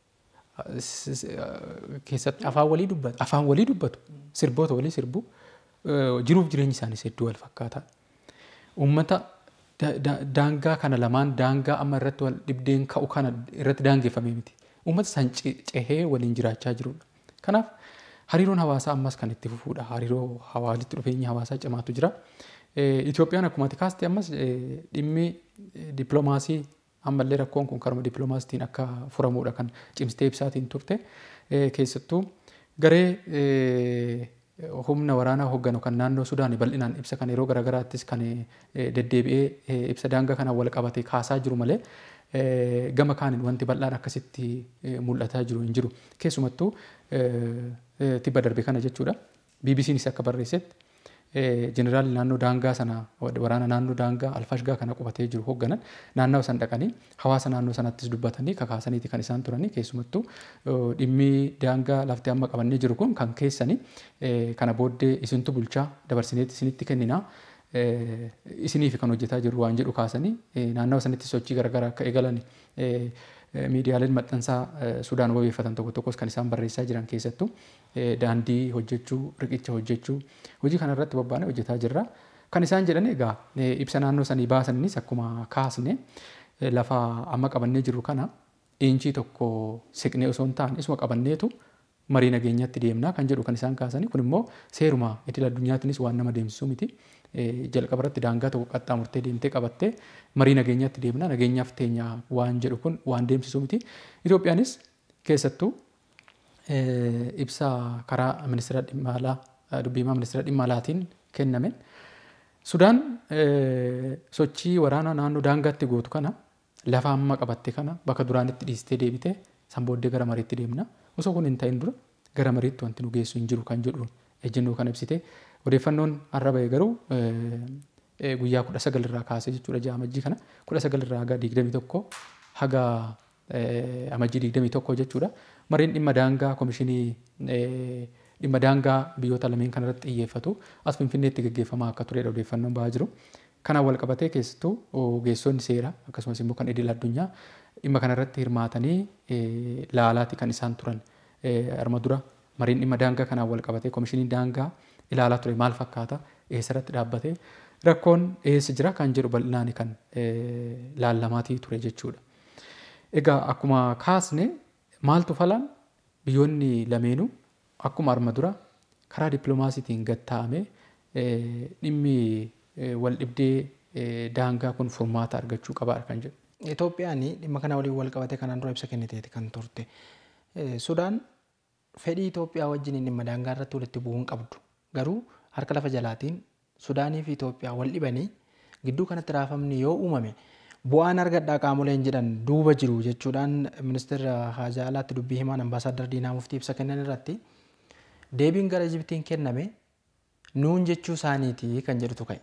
Keessatti afaan walii dubbatu afaan walii dubbatu sirboota walii sirbu jiruuf jireenyi isaaniis hedduu wal fakkaata. Uummata daangaa kana lamaan daangaa amma irratti wal dhibdeen ka'u kana irratti daangeffame miti. Uummata isaan ce'ee waliin jiraachaa jirudha. Kanaaf Hariiroon hawaasaa ammas kan itti fufuudha. Hariiroo walitti dhufeenya hawaasaa cimaatu jira. E, Itoophiyaan akkumaati ati kaaste ammas e, dhimmi e, dippiloomaasii ammallee rakkoon kun karuma dippiloomaasiitiin akka furamuudha kan cimstee ibsaatiin turte. Keessattuu garee humna waraanaa hoogganu kan naannoo Suudaan bal'inaan ibsa kan yeroo garaagaraattis kan deddeebi'ee ibsa daangaa kanaan wal qabatee kaasaa jiru malee Eh, gama kaaniin wanti bal'aan akkasitti eh, mul'ataa jiru hin jiru. Keessumattuu eh, tibba darbe kana jechuudha. BBCnis akka barreessetti jeneraal naannoo daangaa sana waraana naannoo daangaa alfashgaa kana qubatee jiru hoogganan naannawa san dhaqanii hawaasa naannoo sanattis dubbatanii kakaasaniiti kan isaan turanii keessumattuu dhimmi daangaa lafti amma qabannee jiru kun kan keessanii kana booddee isintu bulchaa dabarsineetti isinitti kenninaa Eh, isiniif kan hojjetaa jiru waan jedhu kaasanii eh, naannawa sanitti sochii garagaraa akka eegalan eh, miidiyaaleen maxxansaa Sudaan wabeeffatan tokko tokkos kan isaan barreessaa jiran keessattu daandii hojjechuu, riqicha hojjechuu hojii kanarratti bobbaanee hojjetaa jirra. Kan isaan jedhani egaa ibsa naannoo sanii baasanis akkuma kaasne lafaa amma qabannee jiru kana eenyii tokko siqnee osoo hin taane isuma qabanneetu marii nageenyaatti deemnaa kan jedhu kan isaan kaasanii kun immoo seeruma idil addunyaatinis waan nama deemsisu miti. jalqabarratti daangaa tokko qaxxaamurtee deemtee qabattee marii nageenyaatti deemna nageenyaaf teenya waan jedhu kun waan deemsisu miti. Itoophiyaanis keessattuu ibsaa karaa ministeera dhimma alaa dubbiimaa ministeera dhimma alaatiin kennamen. Sudaan sochii waraanaa naannoo daangaatti gootu kana lafa hamma qabatte kana bakka duraanitti dhiistee deebite sanbooddee gara mariitti deemna. Osoo kun hin ta'in dura gara mariitti wanti nu geessu hin jiru kan jedhu ejjennoo kan ibsite Odeeffannoon har'a bahe garuu guyyaa kudha sagalirraa kaasee jechuudha ji'a amajjii kana kudha sagalirraa haga digdamii tokko haga amajjii digdamii tokko jechuudha. Mariin dhimma daangaa komishinii dhimma daangaa biyyoota lameen kanarratti xiyyeeffatu as Finfinneetti gaggeeffamaa akka turee odeeffannoon ba'aa jiru. Kanaan wal qabatee keessattuu ogeessonni seera akkasumas immoo kan idil addunyaa dhimma kanarratti hirmaatanii laalaati kan isaan turan. Arma dura mareen dhimma daangaa kanaan wal qabatee komishiniin daangaa ilaalaa ture maal fakkaata eessarratti dhaabbate rakkoon eessa jira kan jedhu bal'inaan kan laallamaatii ture jechuudha. Egaa akkuma kaasne maaltu falan biyyoonni lameenuu akkuma arma dura karaa dippiloomaasiitiin gatta'ame dhimmi wal dhibdee daangaa kun furmaata argachuu qabaa kan jedhu. Itoophiyaan dhimma kana waliin wal qabate kanaan dura ibsa kenniteeti kan turte. Sudaan fedhii Itoophiyaa wajjin dhimma daangaa irratti walitti bu'uun qabdu garuu harka lafa jalaatiin Sudaanii fi Itoophiyaa wal dhibanii gidduu kanatti raafamni yoo uumame bu'aan argadhaa qaamoleen jedhan duuba jiru jechuudhaan ministeera Hajaalaatti dubbii himaan ambaasaadar Diinaa ibsa kennan irratti deebiin gara Ijibtiin kenname nuun jechuu isaaniitii kan jedhutu ka'e.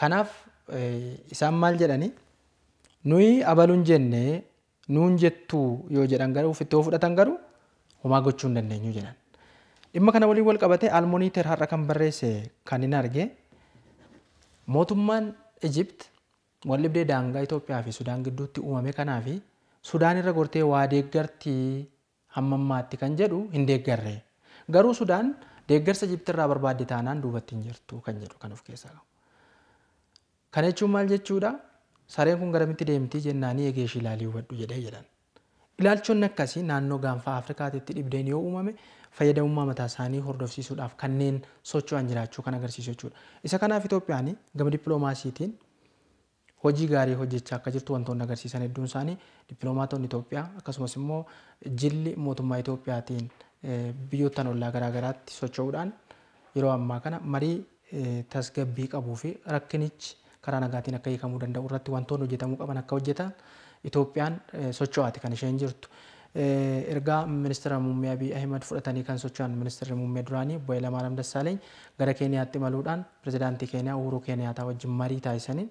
Kanaaf eh, isaan maal jedhani nuyi abaluun jenne nuun jettuu yoo jedhan garuu ofittoo fudhatan garuu homaa gochuun hin dandeenyu jedhan. Dhimma kana waliin wal qabatee Almooniiter har'a kan barreesse kan hin arge mootummaan wal wallibdee daangaa Itoophiyaa fi Sudaan gidduutti uumame fi Sudaan irra gortee waa deeggartii hamma ammaatti kan jedhu hin deeggarre. Garuu Sudaan deeggarsa Ijipti irraa barbaadde taanaan duubatti hin jirtu kan jedhu kan of keessaa qabu. Kana jechuun maal jechuudha? Sareen kun garamitti deemtii jennaanii eegee ishee ilaalii hubadhu jedhee jedhan. Ilaalchoonni akkasii naannoo gaanfaa Afrikaatitti dhibdeen yoo uumame fayyadamummaa mataa isaanii hordofsiisuudhaaf kanneen socho'an jiraachuu kan agarsiisu jechuudha. Isa kanaaf Itoophiyaan gama dippiloomaasiitiin hojii gaarii hojjechaa akka jirtu wantoonni agarsiisan hedduun isaanii dippiloomaatonni Itoophiyaa akkasumas immoo jilli mootummaa Itoophiyaatiin eh, biyyoottan ollaa garaagaraatti socho'uudhaan yeroo ammaa kana marii eh, tasgabbii qabuu fi rakkinichi karaa nagaatiin akka hiikamuu danda'u irratti wantoonni hojjetamuu qaban akka hojjetan Itoophiyaan eh, socho'aati kan isheen jirtu. ergaa ministeera muummee Abiy ahmed fudhatanii kan socho'an ministeerri muummee duraanii obbo Hayilamaariyaam Dassaaleny gara Keeniyaatti maluudhaan pirezidaantii Keeniyaa Uhuru Keeniyaata wajjin marii taasisanii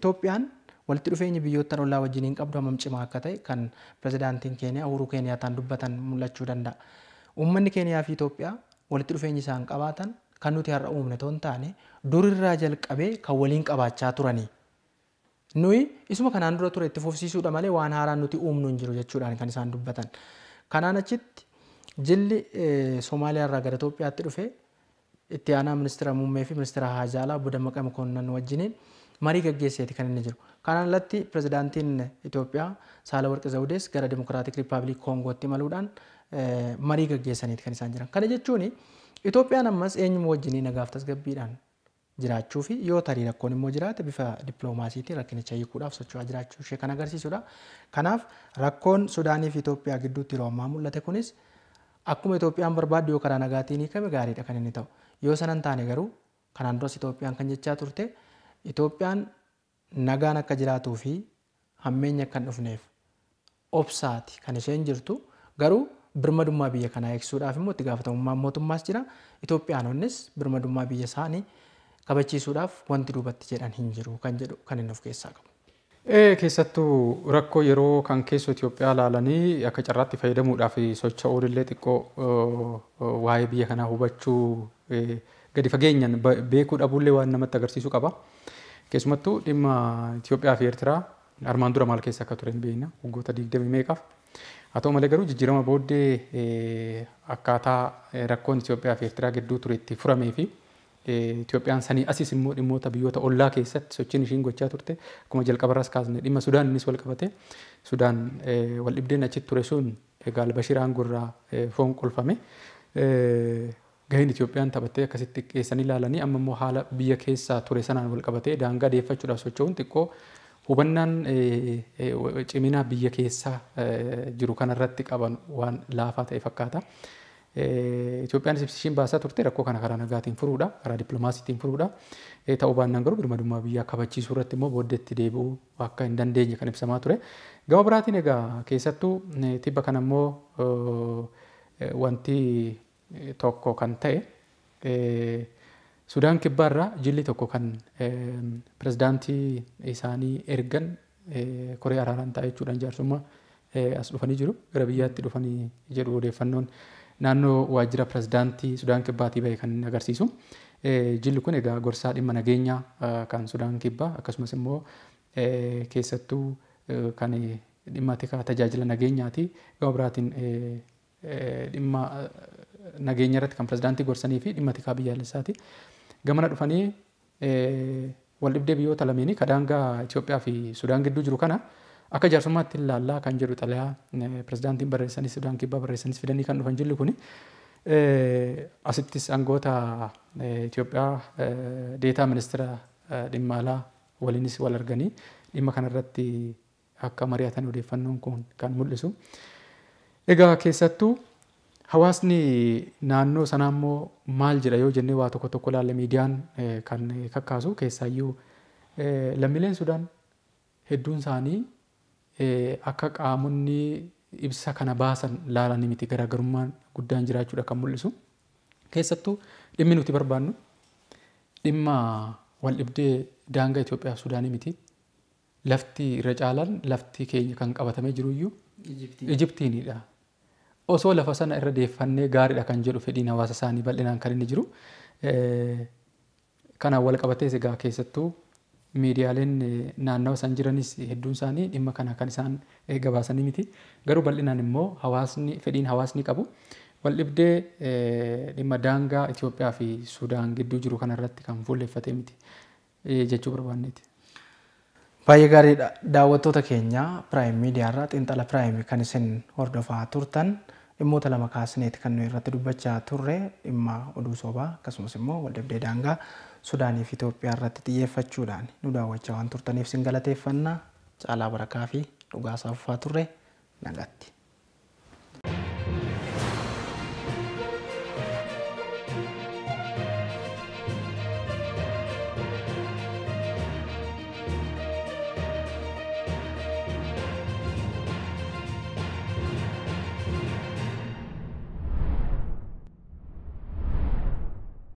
Itoophiyaan walitti dhufeenyi biyyoota ollaa wajjin hin qabdu hamam cimaa akka ta'e kan pirezidaantiin Keeniyaa Uhuru Keeniyaatan dubbatan mul'achuu danda'a. Uummanni Keeniyaa fi Itoophiyaa walitti dhufeenyi isaan qabaatan kan nuti har'a uumne toon taane durirraa jalqabee kan waliin qabaachaa turanii. nuyi isuma kanaan dura ture itti fufsiisuudha malee waan haaraan nuti uumnu hin jiru jechuudhaan kan isaan dubbatan. Kanaan achitti jilli eh, Somaaliyaarraa gara Itoophiyaatti dhufe itti aanaa ministeera muummee fi ministeera haajaalaa Buda Maqaa Mokonnan wajjiniin marii gaggeesseeti kan inni jiru. Kanaan alatti pirezidaantiin Itoophiyaa Saalawarqi Zawudees gara Dimokiraatik Riippaabilik kongootti maluudhaan eh, marii gaggeessaniiti kan isaan jiran. Kana jechuun Itoophiyaan ammas eenyuma wajjiniin nagaa tasgabbiidhaan jiraachuu fi yoo tarii rakkoon immoo jiraate bifa dippiloomaasiitiin rakkinicha hiikuudhaaf socho'aa jiraachuu ishee kan agarsiisudha. Kanaaf rakkoon Sudaanii fi Itoophiyaa gidduutti yeroo ammaa mul'ate kunis akkuma Itoophiyaan barbaadu yoo karaa nagaatiin hiikame gaariidha kan inni ta'u. Yoo sanan taane garuu kanaan duras Itoophiyaan kan jechaa turte Itoophiyaan nagaan akka jiraatuu fi hammeenyi akka hin dhufneef obsaati kan isheen jirtu garuu birmadummaa biyya kanaa eegsiisuudhaaf immoo itti gaafatamummaan mootummaas jira. Itoophiyaanonnis birmadummaa biyya isaanii kabachiisuudhaaf wanti duubatti jedhan hin jiru kan jedhu kan inni of keessaa qabu. Keessattuu rakkoo yeroo kan keessoo Itoophiyaa laalanii akka carraatti fayyadamuudhaaf socho'uun illee xiqqoo waa'ee biyya kanaa hubachuu gadi fageenyaan beekuu waan namatti agarsiisu qaba. Keessumattuu dhimma Itoophiyaa fi Eertiraa armaan dura maal keessa akka turen beekna waggoota digdami meeqaaf. Haa ta'u malee garuu jijjiirama booddee akkaataa rakkoon Itoophiyaa fi Eertiraa gidduu ture itti furamee Itoophiyaan sanii asis immoo dhimmoota biyyoota ollaa keessatti sochiin ishiin gochaa turte akkuma jalqabarras kaasne dhimma Sudaan innis wal Sudaan eh, wal dhibdeen achitti ture sun egaa eh, Bashir Hangurraa eh, foon qolfame gaheen Itoophiyaan taphattee akkasitti qeessanii ilaalanii amma immoo haala biyya keessaa ture sanaan walqabate daangaa deeffachuudhaaf socho'uun xiqqoo hubannaan ciminaa biyya keessaa jiru kanarratti qaban waan laafaa ta'e fakkaata. Eh, Itoophiyaanis ibsishiin baasaa turte rakkoo kana karaa nagaatiin furuudha, karaa dippiloomaasiitiin furuudha. Ta'uu baannaan garuu birmadummaa biyyaa kabachiisuu irratti immoo booddeetti deebi'uu akka hin dandeenye kan ibsamaa ture. Gama biraatiin egaa keessattuu tibba kana immoo wanti eh, tokko kan ta'e eh, Sudaan kibbaarraa jilli tokko kan pirezidaantii isaanii ergan koree araaraan ta'a jechuudhaan jaarsummaa as dhufanii jiru. Gara biyyaatti dhufanii jedhu odeeffannoon. naannoo waajjira pirezidaantii Sudaan Kibbaatii bahe kan agarsiisu. Eh, jilli kun egaa gorsaa dhimma nageenyaa eh, kan Sudaan Kibbaa akkasumas immoo eh, keessattuu kan dhimma tajaajila nageenyaati. Gama biraatiin dhimma nageenya irratti kan pirezidaantii gorsanii fi dhimma tikaa biyyaalessaati. Gamana dhufanii wal dhibdee biyyoota lameenii kadaangaa Itoophiyaa fi Sudaan gidduu jiru kana akka jaarsomaatti laallaa kan jedhu xalayaa pirezidaantiin barreessanis sudaan kibbaa barreessanis fidanii kan dhufan jilli kuni e, asittis angoota e, Itoophiyaa e, deetaa ministeera dhimma alaa waliinis wal arganii dhimma kanarratti akka mari'atan odeeffannoon kun kan mul'isu. Egaa keessattuu hawaasni naannoo sanaa immoo maal jedha yoo jennee waa tokko tokko ilaalle miidiyaan kan kakkaasu keessaayyuu lammiileen Sudaan hedduun isaanii akka qaamonni ibsa kana baasan laalan miti garaagarummaan guddaan jiraachuudha kan mul'isu. Keessattuu dhimmi nuti barbaannu dhimma wal dhibdee daangaa Itoophiyaa fi Sudaanii miti. Lafti irra caalaan lafti keenya kan qabatamee jiru iyyuu Ijiptiinidha. Osoo lafa sana irra deeffannee gaariidha kan jedhu fedhiin hawaasa isaanii bal'inaan kan inni jiru. Kanaan wal qabatees egaa keessattuu miidiyaaleen eh, naannawa isaan jiranis hedduun isaanii dhimma kana kan isaan eh, gabaasanii miti. Garuu bal'inaan immoo hawaasni fedhiin hawaasni qabu waldhibdee eh, dhimma daangaa Itoophiyaa fi Sudaan gidduu jiru kanarratti kan fuulleffate miti jechuu barbaanneeti. Baay'ee gaariidha. Daawwattoota keenya Piraayim Miidiyaarraa xiinxala Piraayim kan isin hordofaa turtan dhimmoota lama kaasneeti kan irratti dubbachaa turre dhimma oduu sobaa akkasumas immoo waldhabdee daangaa Sudaanii fi Itoophiyaa irratti xiyyeeffachuudhaan nu daawwachaa waan turtaniif sin galateeffannaa. Caalaa Barakaa fi Dhugaa Saffaa turre nagatti.